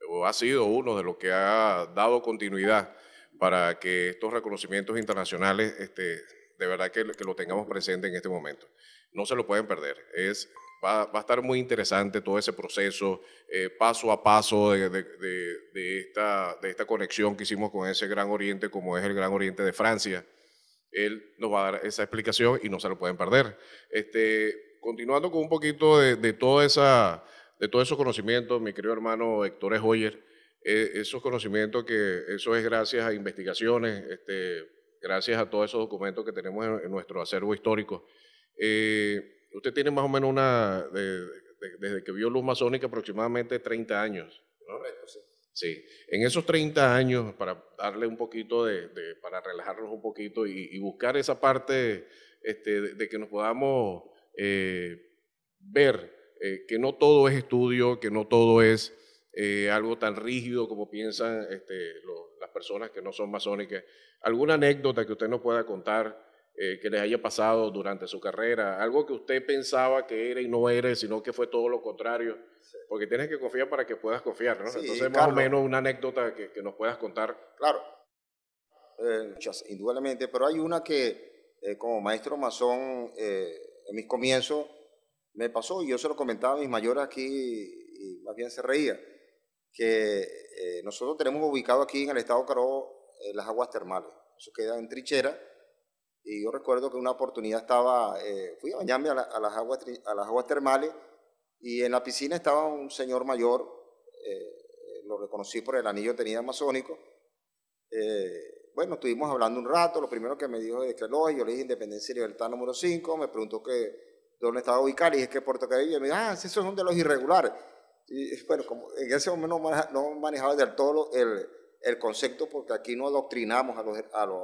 o ha sido uno de los que ha dado continuidad para que estos reconocimientos internacionales, este, de verdad que, que lo tengamos presente en este momento. No se lo pueden perder. Es va, a estar muy interesante todo ese proceso, eh, paso a paso de, esta, de esta conexión que hicimos con ese Gran Oriente, como es el Gran Oriente de Francia. Él nos va a dar esa explicación y no se lo pueden perder. Este, continuando con un poquito de, de, toda esa, de todos esos conocimientos, mi querido hermano Héctor joyer e. eh, esos conocimientos que eso es gracias a investigaciones, este, gracias a todos esos documentos que tenemos en, nuestro acervo histórico. Eh, usted tiene más o menos una, desde que vio luz masónica, aproximadamente 30 años. Sí. En esos 30 años, para darle un poquito de, para relajarnos un poquito y, buscar esa parte este, de, que nos podamos eh, ver eh, que no todo es estudio, que no todo es eh, algo tan rígido como piensan este, las personas que no son masónicas. ¿Alguna anécdota que usted nos pueda contar? Eh, que les haya pasado durante su carrera, algo que usted pensaba que era y no era, sino que fue todo lo contrario, porque tienes que confiar para que puedas confiar, ¿no? Entonces, más o menos una anécdota que, nos puedas contar. Claro, eh, muchas, indudablemente, pero hay una que eh, como maestro masón en mis comienzos me pasó y yo se lo comentaba a mis mayores aquí y más bien se reía, que nosotros tenemos ubicado aquí en el estado Caro las aguas termales, eso queda en Trichera, y yo recuerdo que una oportunidad estaba, eh, fui a bañarme a, las aguas, a las aguas termales y en la piscina estaba un señor mayor, eh, lo reconocí por el anillo tenía amazónico. Eh, bueno, estuvimos hablando un rato, lo primero que me dijo es que lo, yo le dije Independencia y Libertad número 5, me preguntó que dónde estaba ubicado, y dije que Puerto Cabello, y me dijo, ah, esos son de los irregulares. Y bueno, como en ese momento no, manejaba del todo el, el concepto porque aquí no adoctrinamos a los, a los,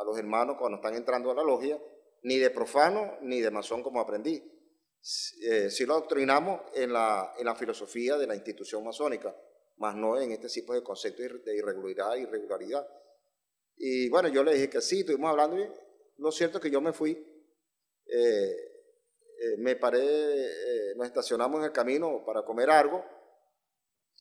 a los hermanos cuando están entrando a la logia, ni de profano ni de masón como aprendí. si eh, lo adoctrinamos en la, filosofía de la institución masónica, más no en este tipo de conceptos de irregularidad, irregularidad. Y bueno, yo le dije que sí, estuvimos hablando. Y lo cierto es que yo me fui. Eh, eh, me paré, nos estacionamos en el camino para comer algo.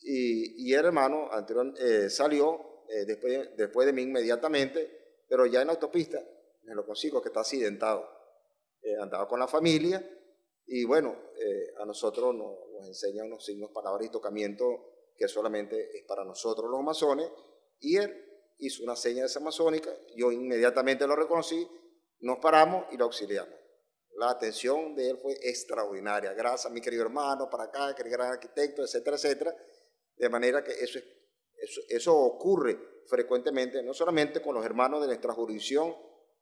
Y, el hermano anterior, salió después, después de mí inmediatamente pero ya en la autopista me lo consigo, que está accidentado. Eh, andaba con la familia y bueno, eh, a nosotros nos, nos enseña unos signos, palabras y tocamientos que solamente es para nosotros los masones. Y él hizo una seña masónica, yo inmediatamente lo reconocí, nos paramos y lo auxiliamos. La atención de él fue extraordinaria. Gracias a mi querido hermano, para acá, querido gran arquitecto, etcétera, etcétera. De manera que eso es eso, ocurre frecuentemente, no solamente con los hermanos de nuestra jurisdicción,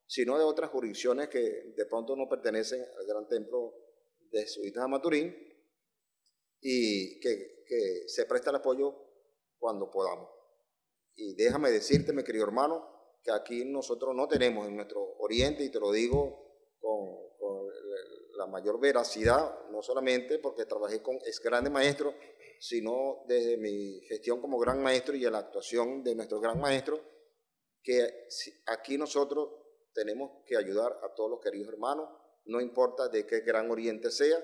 sino de otras jurisdicciones que de pronto no pertenecen al gran templo de jesuitas de Maturín y que, se presta el apoyo cuando podamos. Y déjame decirte, mi querido hermano, que aquí nosotros no tenemos en nuestro oriente, y te lo digo con, la mayor veracidad, no solamente porque trabajé con ex grandes maestros, sino desde mi gestión como gran maestro y en la actuación de nuestro gran maestro, que aquí nosotros tenemos que ayudar a todos los queridos hermanos, no importa de qué gran oriente sea,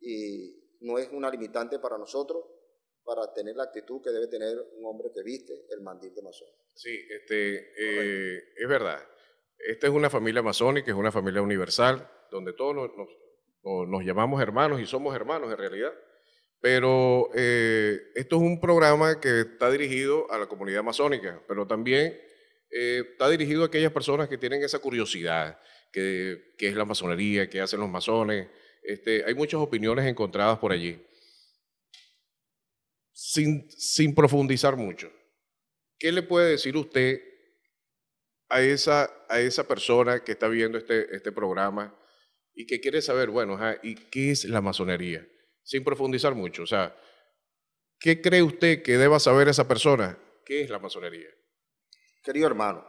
y no es una limitante para nosotros, para tener la actitud que debe tener un hombre que viste el mandil de masón. Sí, este, eh, es verdad. Esta es una familia masónica, es una familia universal, donde todos nos llamamos hermanos y somos hermanos en realidad. Pero eh, esto es un programa que está dirigido a la comunidad amazónica, pero también eh, está dirigido a aquellas personas que tienen esa curiosidad, que, es la masonería, qué hacen los masones. Este, hay muchas opiniones encontradas por allí. Sin, profundizar mucho, ¿qué le puede decir usted a esa, a esa persona que está viendo este, este programa y que quiere saber, bueno, ¿y qué es la masonería? sin profundizar mucho. O sea, ¿qué cree usted que deba saber esa persona? ¿Qué es la masonería? Querido hermano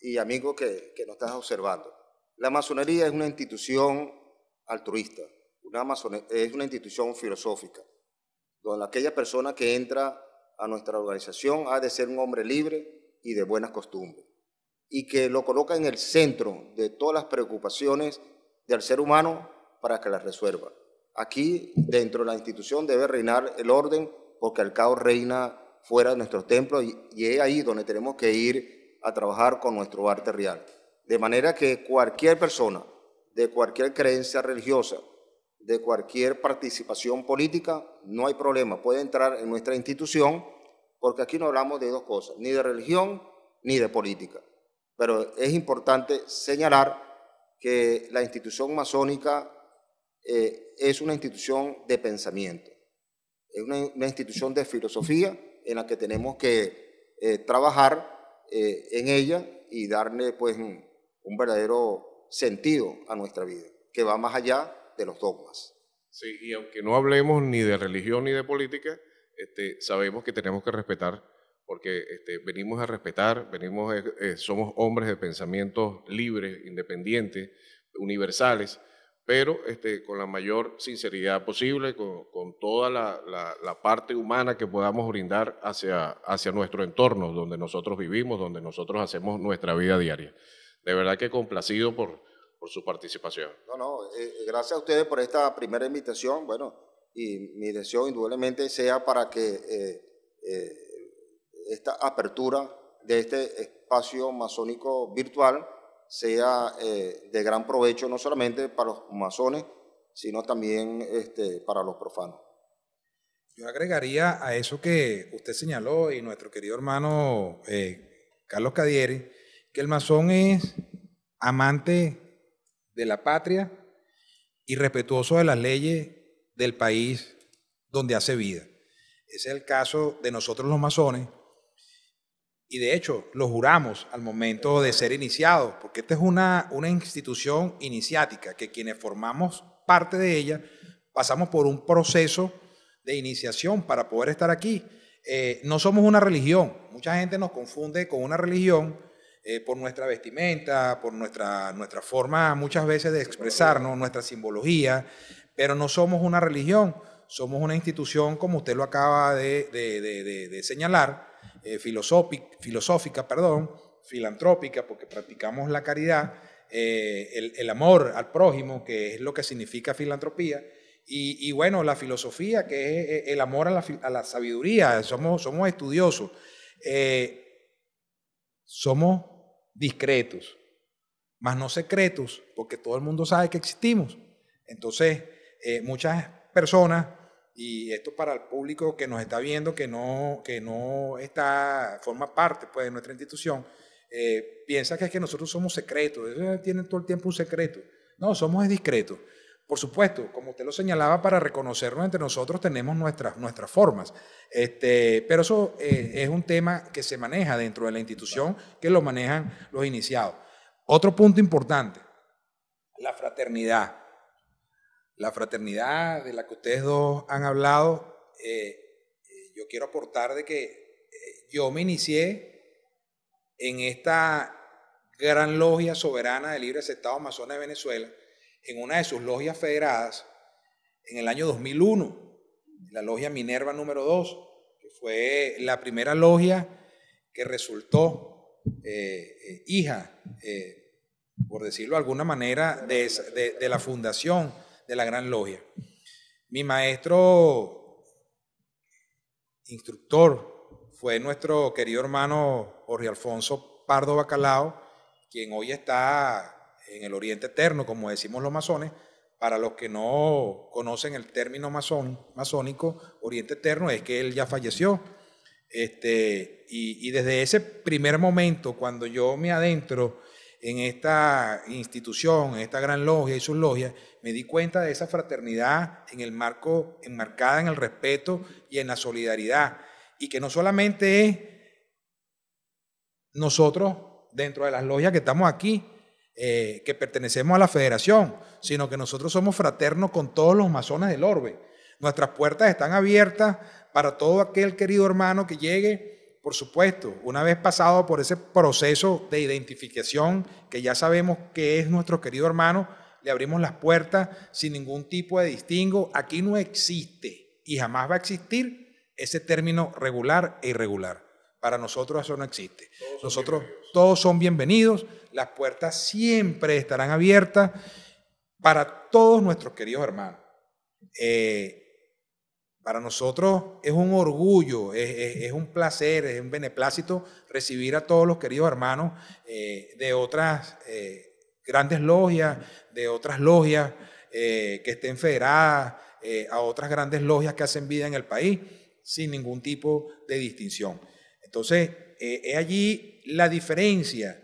y amigo que, nos estás observando, la masonería es una institución altruista, una es una institución filosófica, donde aquella persona que entra a nuestra organización ha de ser un hombre libre y de buenas costumbres, y que lo coloca en el centro de todas las preocupaciones del ser humano para que las resuelva. Aquí, dentro de la institución, debe reinar el orden, porque el caos reina fuera de nuestro templo y, es ahí donde tenemos que ir a trabajar con nuestro arte real. De manera que cualquier persona, de cualquier creencia religiosa, de cualquier participación política, no hay problema, puede entrar en nuestra institución, porque aquí no hablamos de dos cosas, ni de religión ni de política. Pero es importante señalar que la institución masónica eh, es una institución de pensamiento, es una, institución de filosofía en la que tenemos que eh, trabajar eh, en ella y darle pues un, verdadero sentido a nuestra vida, que va más allá de los dogmas. Sí, y aunque no hablemos ni de religión ni de política, este, sabemos que tenemos que respetar, porque este, venimos a respetar, venimos, somos hombres de pensamientos libres, independientes, universales pero este, con la mayor sinceridad posible, con, con toda la, la, parte humana que podamos brindar hacia, hacia nuestro entorno, donde nosotros vivimos, donde nosotros hacemos nuestra vida diaria. De verdad que complacido por, por su participación. No, no, eh, eh, gracias a ustedes por esta primera invitación, bueno, y mi deseo indudablemente sea para que eh, esta apertura de este espacio masónico virtual sea eh, de gran provecho no solamente para los masones, sino también este, para los profanos. Yo agregaría a eso que usted señaló y nuestro querido hermano eh, Carlos Cadieres, que el masón es amante de la patria y respetuoso de las leyes del país donde hace vida. Ese es el caso de nosotros los masones, y de hecho lo juramos al momento de ser iniciados, porque esta es una, una institución iniciática que quienes formamos parte de ella pasamos por un proceso de iniciación para poder estar aquí. Eh, no somos una religión, mucha gente nos confunde con una religión eh, por nuestra vestimenta, por nuestra, nuestra forma muchas veces de expresarnos, nuestra simbología, pero no somos una religión, somos una institución, como usted lo acaba de, de, de, de señalar, eh, filosófica, perdón, filantrópica, porque practicamos la caridad, eh, el, amor al prójimo, que es lo que significa filantropía, y, bueno, la filosofía, que es eh, el amor a la, sabiduría, somos, estudiosos, somos discretos, más no secretos, porque todo el mundo sabe que existimos. Entonces, muchas personas y esto para el público que nos está viendo, que no, que no está, forma parte pues, de nuestra institución, eh, piensa que es que nosotros somos secretos, ellos tienen todo el tiempo un secreto. No, somos discretos. Por supuesto, como usted lo señalaba, para reconocernos entre nosotros tenemos nuestras, nuestras formas. Este, pero eso eh, es un tema que se maneja dentro de la institución, que lo manejan los iniciados. Otro punto importante, la fraternidad la fraternidad de la que ustedes dos han hablado, eh, eh, yo quiero aportar de que eh, yo me inicié en esta gran logia soberana de libre estado amazonas de Venezuela, en una de sus logias federadas, en el año 2001, la logia Minerva número 2, que fue la primera logia que resultó hija, por decirlo de alguna manera, de la fundación de la Gran Logia. Mi maestro instructor fue nuestro querido hermano Jorge Alfonso Pardo Bacalao, quien hoy está en el Oriente Eterno, como decimos los masones. Para los que no conocen el término masónico, Oriente Eterno, es que él ya falleció. Este, y, desde ese primer momento, cuando yo me adentro en esta institución, en esta gran logia y sus logias, me di cuenta de esa fraternidad en el marco, enmarcada en el respeto y en la solidaridad. Y que no solamente es nosotros dentro de las logias que estamos aquí, eh, que pertenecemos a la federación, sino que nosotros somos fraternos con todos los masones del orbe. Nuestras puertas están abiertas para todo aquel querido hermano que llegue por supuesto, una vez pasado por ese proceso de identificación, que ya sabemos que es nuestro querido hermano, le abrimos las puertas sin ningún tipo de distingo. Aquí no existe y jamás va a existir ese término regular e irregular. Para nosotros eso no existe. Todos nosotros todos son bienvenidos, las puertas siempre estarán abiertas para todos nuestros queridos hermanos. Eh, para nosotros es un orgullo, es, un placer, es un beneplácito recibir a todos los queridos hermanos eh, de otras eh, grandes logias, de otras logias eh, que estén federadas a otras grandes logias que hacen vida en el país, sin ningún tipo de distinción. Entonces, es allí la diferencia,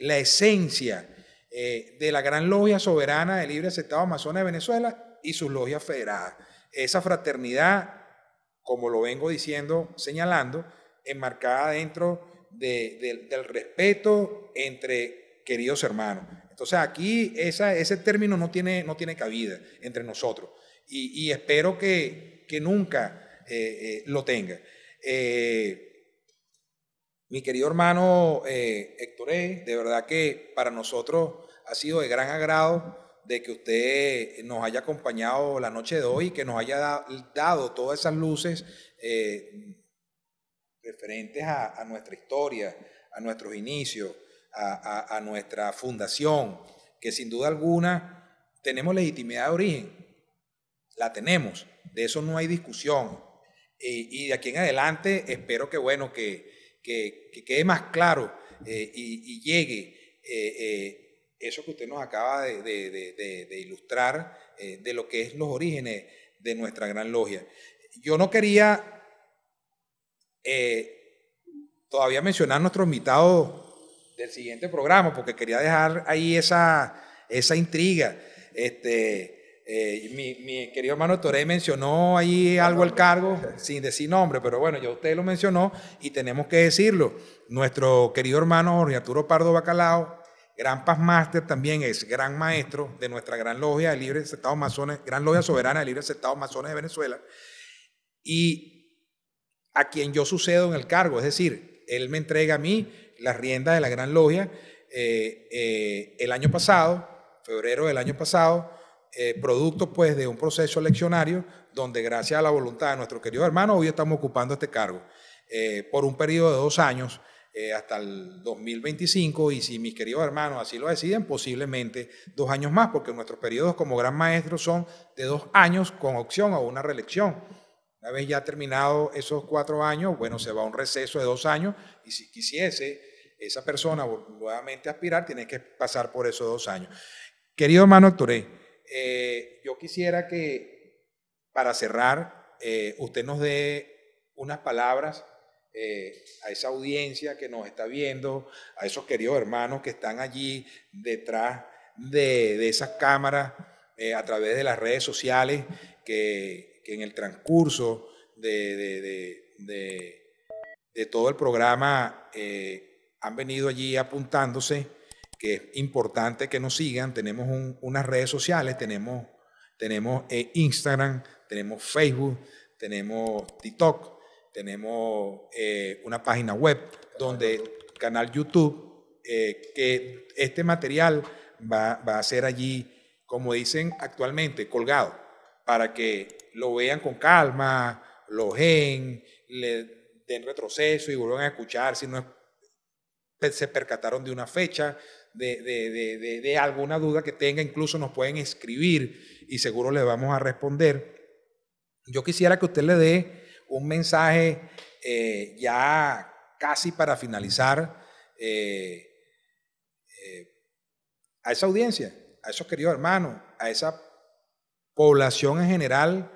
la esencia de la gran logia soberana del libre aceptado Amazonas de Venezuela y sus logias federadas esa fraternidad, como lo vengo diciendo, señalando, enmarcada dentro del respeto entre queridos hermanos. Entonces aquí ese término no tiene, no tiene cabida entre nosotros y, espero que, nunca eh, eh, lo tenga. Eh, mi querido hermano Héctor e, de verdad que para nosotros ha sido de gran agrado de que usted nos haya acompañado la noche de hoy y que nos haya dado todas esas luces eh, referentes a, nuestra historia, a nuestros inicios, a, nuestra fundación, que sin duda alguna tenemos legitimidad de origen, la tenemos, de eso no hay discusión. Y, de aquí en adelante espero que, bueno, que, quede más claro eh, y, llegue. Eh, eso que usted nos acaba de, ilustrar eh, de lo que es los orígenes de nuestra gran logia. Yo no quería eh, todavía mencionar a nuestro invitado del siguiente programa, porque quería dejar ahí esa, esa intriga. Este, eh, mi, mi, querido hermano Toré mencionó ahí algo al cargo, sin decir nombre, pero bueno, ya usted lo mencionó y tenemos que decirlo. Nuestro querido hermano Jorge Arturo Pardo Bacalao Gran Paz Master también es gran maestro de nuestra gran logia de libres estados masones, gran logia soberana de libres estados masones de Venezuela, y a quien yo sucedo en el cargo, es decir, él me entrega a mí la rienda de la gran logia eh, eh, el año pasado, febrero del año pasado, eh, producto pues de un proceso eleccionario donde gracias a la voluntad de nuestro querido hermano hoy estamos ocupando este cargo por un periodo de dos años eh, hasta el 2025 y si mis queridos hermanos así lo deciden, posiblemente dos años más, porque nuestros periodos como gran maestro son de dos años con opción a una reelección. Una vez ya terminado esos cuatro años, bueno, se va a un receso de dos años y si quisiese esa persona nuevamente aspirar, tiene que pasar por esos dos años. Querido hermano Turé, eh, yo quisiera que para cerrar eh, usted nos dé unas palabras eh, a esa audiencia que nos está viendo, a esos queridos hermanos que están allí detrás de, de esas cámaras, eh, a través de las redes sociales, que, en el transcurso de, todo el programa eh, han venido allí apuntándose, que es importante que nos sigan. Tenemos unas redes sociales, tenemos, tenemos Instagram, tenemos Facebook, tenemos TikTok tenemos eh, una página web donde canal YouTube, eh, que este material va, a ser allí, como dicen actualmente, colgado, para que lo vean con calma, lo gen le den retroceso y vuelvan a escuchar si no se percataron de una fecha, de, de, alguna duda que tenga, incluso nos pueden escribir y seguro les vamos a responder. Yo quisiera que usted le dé un mensaje eh, ya casi para finalizar eh, eh, a esa audiencia, a esos queridos hermanos, a esa población en general,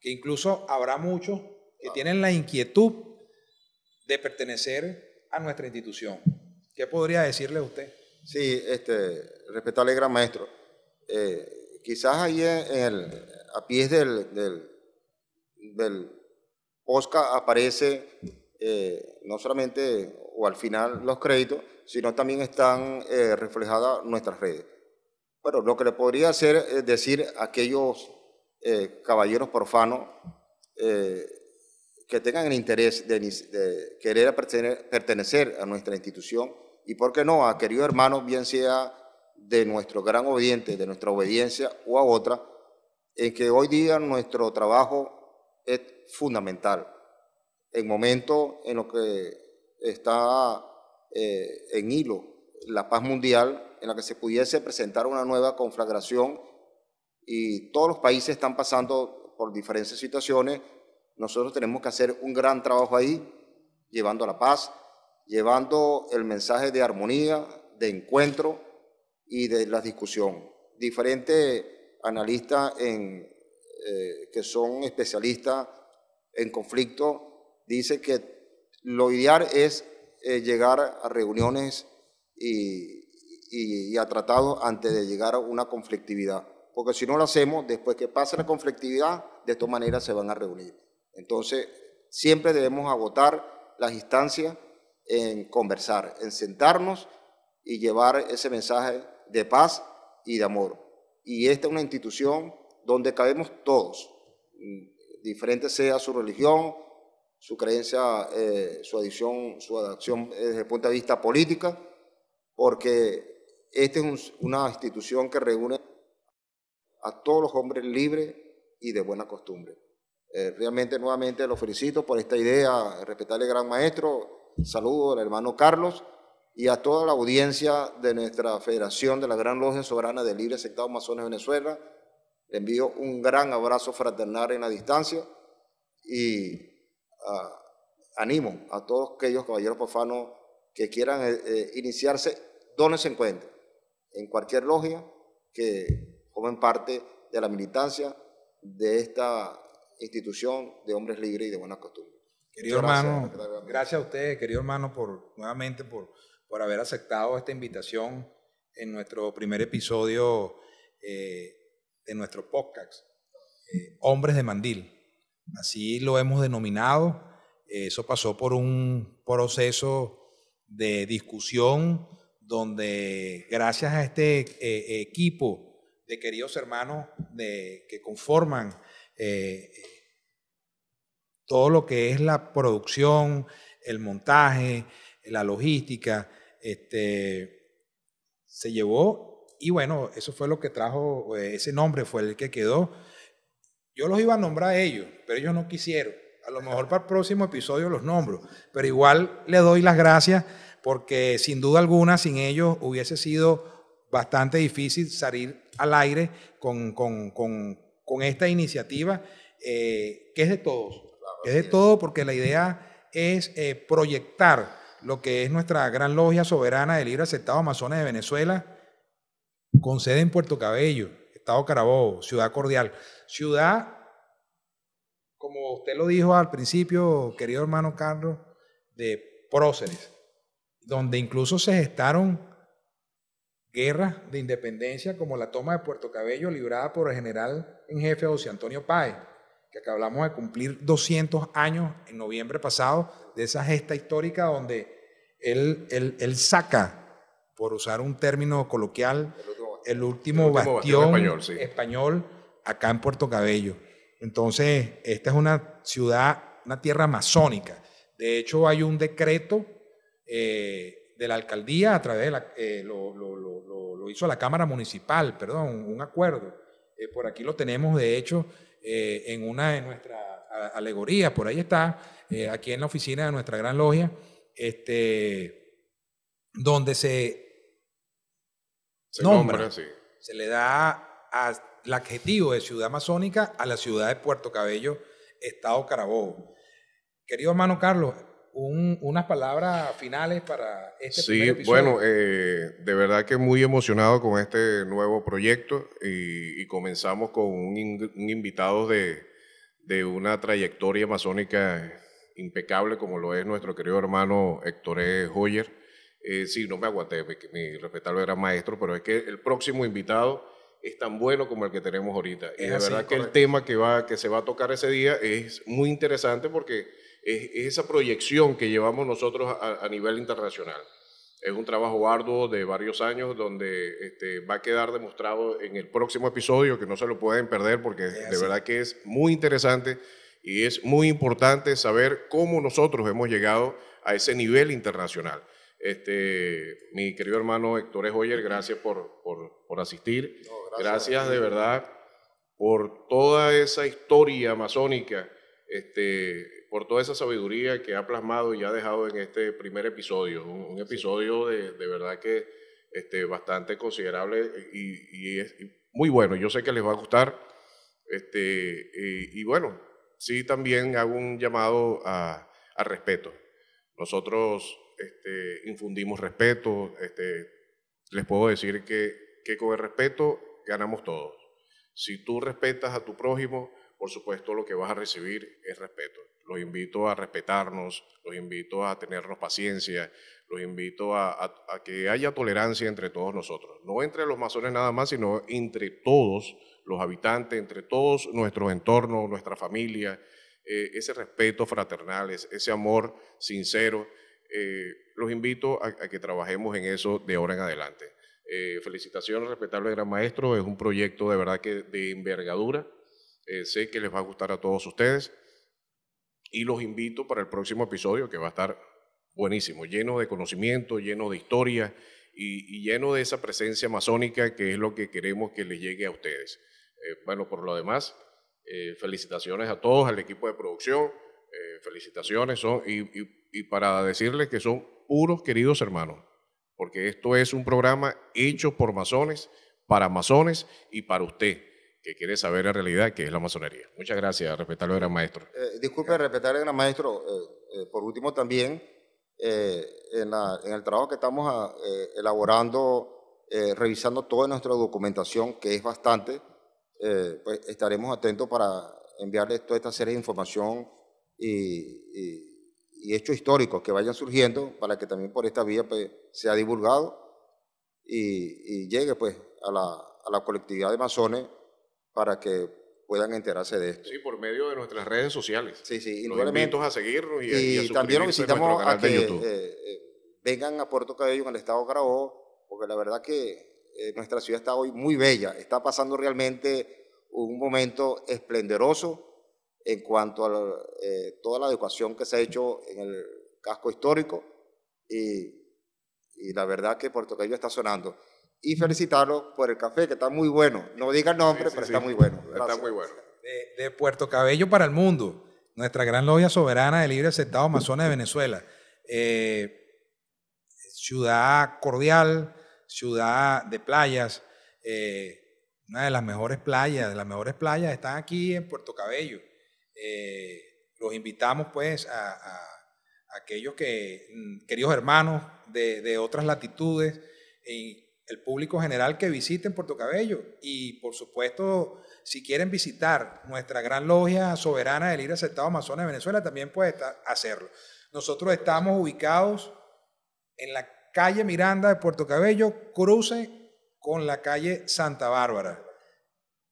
que incluso habrá muchos que tienen la inquietud de pertenecer a nuestra institución. ¿Qué podría decirle a usted? Sí, este, respetable gran maestro, quizás ahí a pies del Oscar aparece eh, no solamente o al final los créditos, sino también están eh, reflejadas nuestras redes. Bueno, lo que le podría hacer es decir a aquellos eh, caballeros profanos que tengan el interés de, querer pertenecer, a nuestra institución y, por qué no, a queridos hermanos, bien sea de nuestro gran obediente, de nuestra obediencia o a otra, en que hoy día nuestro trabajo es fundamental. En momento en los que está eh, en hilo la paz mundial, en la que se pudiese presentar una nueva conflagración y todos los países están pasando por diferentes situaciones, nosotros tenemos que hacer un gran trabajo ahí, llevando la paz, llevando el mensaje de armonía, de encuentro y de la discusión. Diferentes analistas en eh, que son especialistas en conflicto, dice que lo ideal es eh, llegar a reuniones y, a tratados antes de llegar a una conflictividad. Porque si no lo hacemos, después que pase la conflictividad, de esta manera se van a reunir. Entonces, siempre debemos agotar las instancias en conversar, en sentarnos y llevar ese mensaje de paz y de amor. Y esta es una institución donde cabemos todos, mm, diferente sea su religión, su creencia, eh, su adicción, su adicción eh, desde el punto de vista política, porque esta es una institución que reúne a todos los hombres libres y de buena costumbre. Eh, realmente nuevamente los felicito por esta idea, respetarle gran maestro, saludo al hermano Carlos y a toda la audiencia de nuestra Federación de la Gran Logia Soberana de Libre Sectado Masones de Venezuela, le envío un gran abrazo fraternal en la distancia y ah, animo a todos aquellos caballeros profanos que quieran eh, eh, iniciarse donde se encuentren, en cualquier logia que formen parte de la militancia de esta institución de hombres libres y de buenas costumbres. Querido hermano, gracias, a ustedes, querido hermano, por nuevamente por, por haber aceptado esta invitación en nuestro primer episodio. Eh, de nuestro podcast, eh, Hombres de Mandil. Así lo hemos denominado. Eh, eso pasó por un proceso de discusión donde gracias a este eh, equipo de queridos hermanos de, que conforman todo lo que es la producción, el montaje, la logística, este, se llevó y bueno, eso fue lo que trajo, eh, ese nombre fue el que quedó. Yo los iba a nombrar a ellos, pero ellos no quisieron. A lo mejor para el próximo episodio los nombro, pero igual le doy las gracias porque sin duda alguna sin ellos hubiese sido bastante difícil salir al aire con, esta iniciativa eh, que es de todos. Es de todo porque la idea es eh, proyectar lo que es nuestra gran logia soberana del libre aceptado Amazonas de Venezuela, con sede en Puerto Cabello, Estado Carabobo, Ciudad Cordial. Ciudad, como usted lo dijo al principio, querido hermano Carlos, de próceres, donde incluso se gestaron guerras de independencia como la toma de Puerto Cabello librada por el general en jefe José Antonio Páez, que acabamos de cumplir 200 años en noviembre pasado de esa gesta histórica donde él, él saca, por usar un término coloquial, el último, bastión, español, acá en Puerto Cabello. Entonces, esta es una ciudad, una tierra amazónica. De hecho, hay un decreto eh, de la alcaldía a través de la, eh, lo, hizo la Cámara Municipal, perdón, un acuerdo. Eh, por aquí lo tenemos, de hecho, en una de nuestras alegorías, por ahí está, aquí en la oficina de nuestra gran logia, este, donde se se se le da el adjetivo de ciudad amazónica a la ciudad de Puerto Cabello, Estado Carabobo. Querido hermano Carlos, unas palabras finales para este sí, bueno, eh, de verdad que muy emocionado con este nuevo proyecto y, comenzamos con un, invitado de, una trayectoria amazónica impecable como lo es nuestro querido hermano Héctor e. Hoyer eh, sí, no me aguanté, mi, mi respetable maestro, pero es que el próximo invitado es tan bueno como el que tenemos ahorita. Es de verdad que el tema que, va, que se va a tocar ese día es muy interesante porque es, esa proyección que llevamos nosotros a, nivel internacional. Es un trabajo arduo de varios años donde este, va a quedar demostrado en el próximo episodio, que no se lo pueden perder porque de verdad que es muy interesante y es muy importante saber cómo nosotros hemos llegado a ese nivel internacional. Este, mi querido hermano Héctor Hoyer, e. gracias por, por, asistir. gracias, de verdad por toda esa historia amazónica, este, por toda esa sabiduría que ha plasmado y ha dejado en este primer episodio. Un, episodio de, de, verdad que este, bastante considerable y, muy bueno. Yo sé que les va a gustar. Este, y, bueno, sí también hago un llamado a, a respeto. Nosotros este, infundimos respeto. Este, les puedo decir que, que con el respeto ganamos todos. Si tú respetas a tu prójimo, por supuesto lo que vas a recibir es respeto. Los invito a respetarnos, los invito a tenernos paciencia, los invito a, que haya tolerancia entre todos nosotros, no entre los masones nada más, sino entre todos los habitantes, entre todos nuestros entornos, nuestra familia, eh, ese respeto fraternal, ese amor sincero eh, los invito a, que trabajemos en eso de ahora en adelante. Eh, felicitaciones, respetable gran maestro, es un proyecto de verdad que de envergadura, eh, sé que les va a gustar a todos ustedes y los invito para el próximo episodio que va a estar buenísimo, lleno de conocimiento, lleno de historia y, lleno de esa presencia masónica que es lo que queremos que les llegue a ustedes. bueno, por lo demás, felicitaciones a todos, al equipo de producción, felicitaciones son, y, y y para decirles que son puros queridos hermanos, porque esto es un programa hecho por masones, para masones y para usted que quiere saber la realidad que es la masonería. Muchas gracias, respetarlo gran maestro. Eh, disculpe, respetable gran maestro, eh, eh, por último también, en, la, en, el trabajo que estamos ah, elaborando, revisando toda nuestra documentación, que es bastante, pues estaremos atentos para enviarles toda esta serie de información y y hechos históricos que vayan surgiendo para que también por esta vía pues, sea divulgado y, llegue pues a la, a la, colectividad de masones para que puedan enterarse de esto. Sí, por medio de nuestras redes sociales. Sí, sí. Los elementos a seguirnos y, a también invitamos a que eh, eh, vengan a Puerto Cabello, en el estado de Carabobo, porque la verdad que eh, nuestra ciudad está hoy muy bella, está pasando realmente un momento esplendoroso en cuanto a eh, toda la educación que se ha hecho en el casco histórico y, la verdad que Puerto Cabello está sonando. Y felicitarlo por el café, que está muy bueno. No diga el nombre, pero está muy bueno. Está muy bueno. De, Puerto Cabello para el mundo, nuestra gran novia soberana de libre aceptado Amazonas de Venezuela. Eh, ciudad cordial, ciudad de playas, eh, una de las mejores playas, de las mejores playas están aquí en Puerto Cabello. Eh, los invitamos pues a, aquellos que, mm, queridos hermanos de, otras latitudes, el público general que visiten Puerto Cabello. Y por supuesto, si quieren visitar nuestra gran logia soberana del libre aceptado Amazonas de Venezuela, también puede hacerlo. Nosotros estamos ubicados en la calle Miranda de Puerto Cabello, cruce con la calle Santa Bárbara,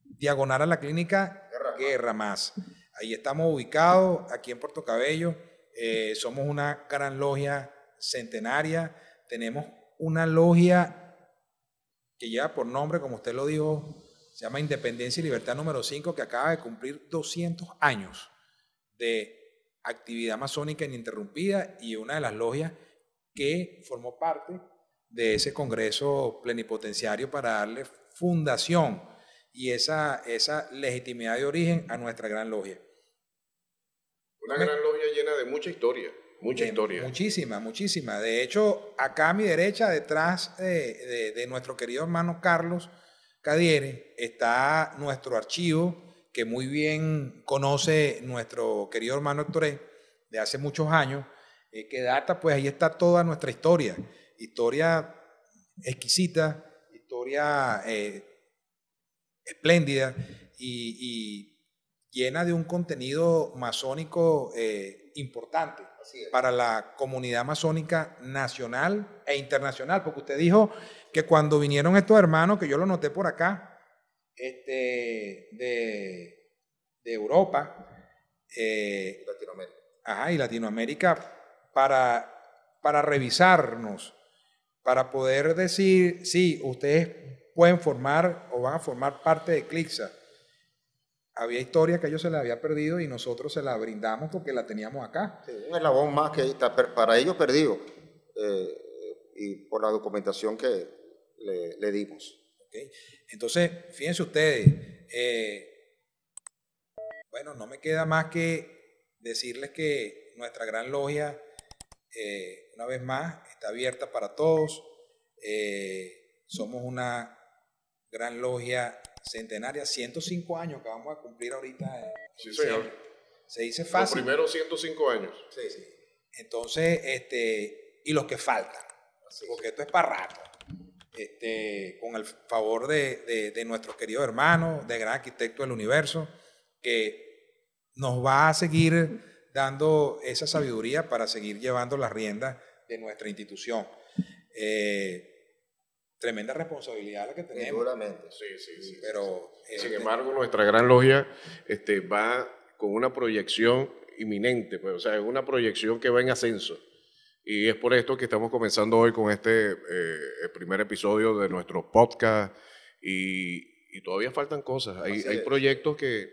diagonal a la clínica Guerra Más. Ahí estamos ubicados, aquí en Puerto Cabello. Eh, somos una gran logia centenaria. Tenemos una logia que lleva por nombre, como usted lo dijo, se llama Independencia y Libertad número 5, que acaba de cumplir 200 años de actividad masónica ininterrumpida y una de las logias que formó parte de ese Congreso Plenipotenciario para darle fundación y esa, esa legitimidad de origen a nuestra gran logia. Una gran logia llena de mucha historia, mucha historia. Muchísima, muchísima. De hecho, acá a mi derecha, detrás de, nuestro querido hermano Carlos Cadiere, está nuestro archivo que muy bien conoce nuestro querido hermano Héctor e, de hace muchos años, eh, que data, pues ahí está toda nuestra historia, historia exquisita, historia eh, espléndida y, llena de un contenido masónico eh, importante para la comunidad masónica nacional e internacional, porque usted dijo que cuando vinieron estos hermanos, que yo lo noté por acá, este, de, Europa, eh, y Latinoamérica, para, para revisarnos, para poder decir, sí, ustedes pueden formar o van a formar parte de Clixa. Había historia que ellos se la había perdido y nosotros se la brindamos porque la teníamos acá. Sí, un eslabón más que está para ellos perdido eh, y por la documentación que le, dimos. Entonces, fíjense ustedes, eh, bueno, no me queda más que decirles que nuestra gran logia, eh, una vez más, está abierta para todos. somos una Gran Logia Centenaria, 105 años que vamos a cumplir ahorita. Eh. sí, señor. Se dice fácil. Los primeros 105 años. Sí, sí. Entonces, este, y los que faltan, porque esto es para rato. Este, con el favor de, de, nuestros queridos hermanos, de gran arquitecto del universo, que nos va a seguir dando esa sabiduría para seguir llevando las riendas de nuestra institución. Eh, tremenda responsabilidad la que tenemos. Seguramente. Sí, sí, sí. Pero, Sin este, embargo, nuestra gran logia este, va con una proyección inminente, pues, o sea, es una proyección que va en ascenso. Y es por esto que estamos comenzando hoy con este eh, primer episodio de nuestro podcast. Y, todavía faltan cosas. Hay, proyectos que,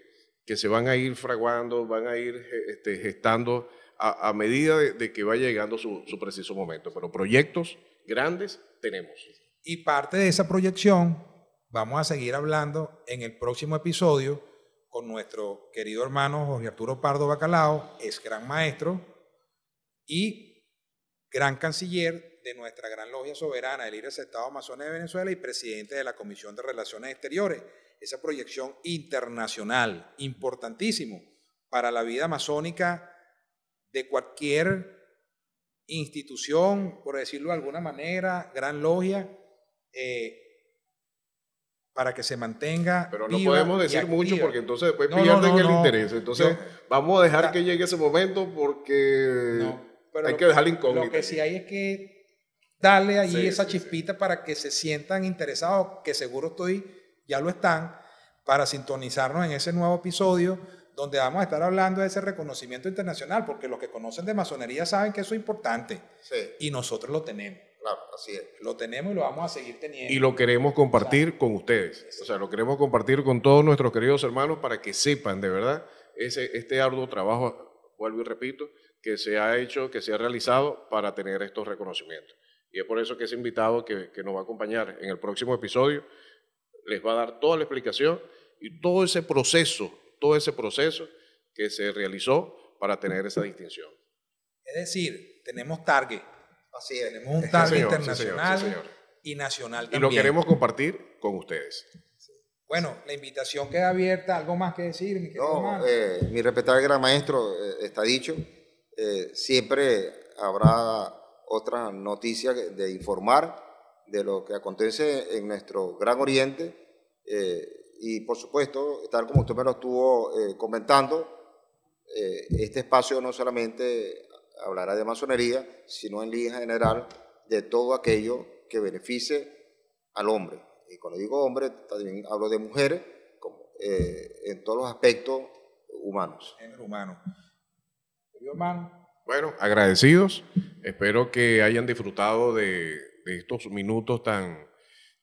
se van a ir fraguando, van a ir este, gestando a, medida de, que va llegando su, su preciso momento. Pero proyectos grandes tenemos. Y parte de esa proyección vamos a seguir hablando en el próximo episodio con nuestro querido hermano Jorge Arturo Pardo Bacalao, es gran maestro y gran canciller de nuestra gran logia soberana, el IRES Estado Amazonas de Venezuela y presidente de la Comisión de Relaciones Exteriores. Esa proyección internacional, importantísimo para la vida amazónica de cualquier institución, por decirlo de alguna manera, gran logia, eh, para que se mantenga. Pero no podemos decir mucho porque entonces después pierden el interés. Entonces vamos a dejar que llegue ese momento porque hay que dejar incógnito. Lo que sí hay es que darle ahí esa chispita para que se sientan interesados, que seguro estoy, ya lo están, para sintonizarnos en ese nuevo episodio donde vamos a estar hablando de ese reconocimiento internacional, porque los que conocen de masonería saben que eso es importante y nosotros lo tenemos. Claro, así es. Lo tenemos y lo vamos a seguir teniendo. Y lo queremos compartir con ustedes. O sea, lo queremos compartir con todos nuestros queridos hermanos para que sepan de verdad ese, este arduo trabajo, vuelvo y repito, que se ha hecho, que se ha realizado para tener estos reconocimientos. Y es por eso que ese invitado que, que nos va a acompañar en el próximo episodio les va a dar toda la explicación y todo ese proceso, todo ese proceso que se realizó para tener esa distinción. Es decir, tenemos target, Así es, tenemos un target internacional y nacional también. Y lo queremos compartir con ustedes. Bueno, la invitación queda abierta. ¿Algo más que decir? Mi no, eh, mi respetable gran maestro eh, está dicho. Eh, siempre habrá otra noticia de informar de lo que acontece en nuestro Gran Oriente. Eh, y por supuesto, tal como usted me lo estuvo comentando, este espacio no solamente hablará de masonería, sino en línea general de todo aquello que beneficie al hombre. Y cuando digo hombre, también hablo de mujeres eh, en todos los aspectos humanos. Género humano. Bueno, agradecidos. Espero que hayan disfrutado de, estos minutos tan,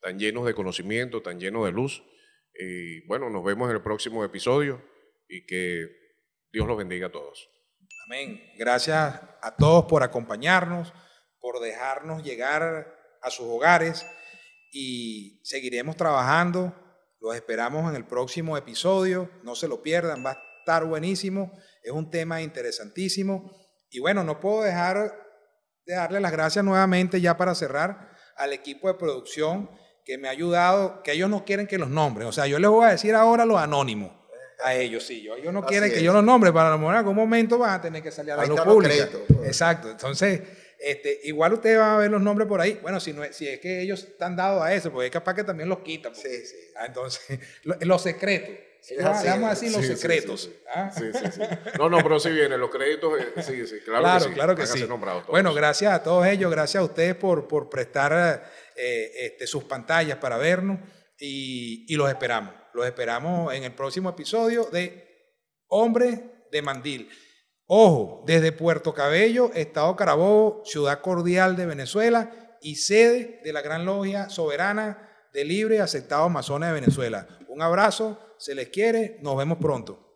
tan llenos de conocimiento, tan llenos de luz. Y bueno, nos vemos en el próximo episodio y que Dios los bendiga a todos. Amén. Gracias a todos por acompañarnos, por dejarnos llegar a sus hogares y seguiremos trabajando. Los esperamos en el próximo episodio. No se lo pierdan, va a estar buenísimo. Es un tema interesantísimo. Y bueno, no puedo dejar de darle las gracias nuevamente ya para cerrar al equipo de producción que me ha ayudado, que ellos no quieren que los nombres. O sea, yo les voy a decir ahora los anónimos a ellos, sí. Yo, ellos no quieren que yo los nombre, para la algún momento van a tener que salir a la pública. Pues. Exacto. Entonces, este, igual usted va a ver los nombres por ahí. Bueno, si, no es, si es que ellos están dados a eso, porque es capaz que también los quitan. Pues. sí, sí. Ah, entonces, los secretos. Se ah, así los sí, secretos. Ah. Sí, No, no, pero sí viene, los créditos, eh, sí, sí, claro, que sí. Claro que sí. Bueno, gracias a todos ellos, gracias a ustedes por, por prestar eh, este, sus pantallas para vernos y los esperamos. Los esperamos en el próximo episodio de Hombres de Mandil. Ojo, desde Puerto Cabello, Estado Carabobo, ciudad cordial de Venezuela y sede de la Gran Logia Soberana de Libre Aceptado Amazonas de Venezuela. Un abrazo, se les quiere, nos vemos pronto.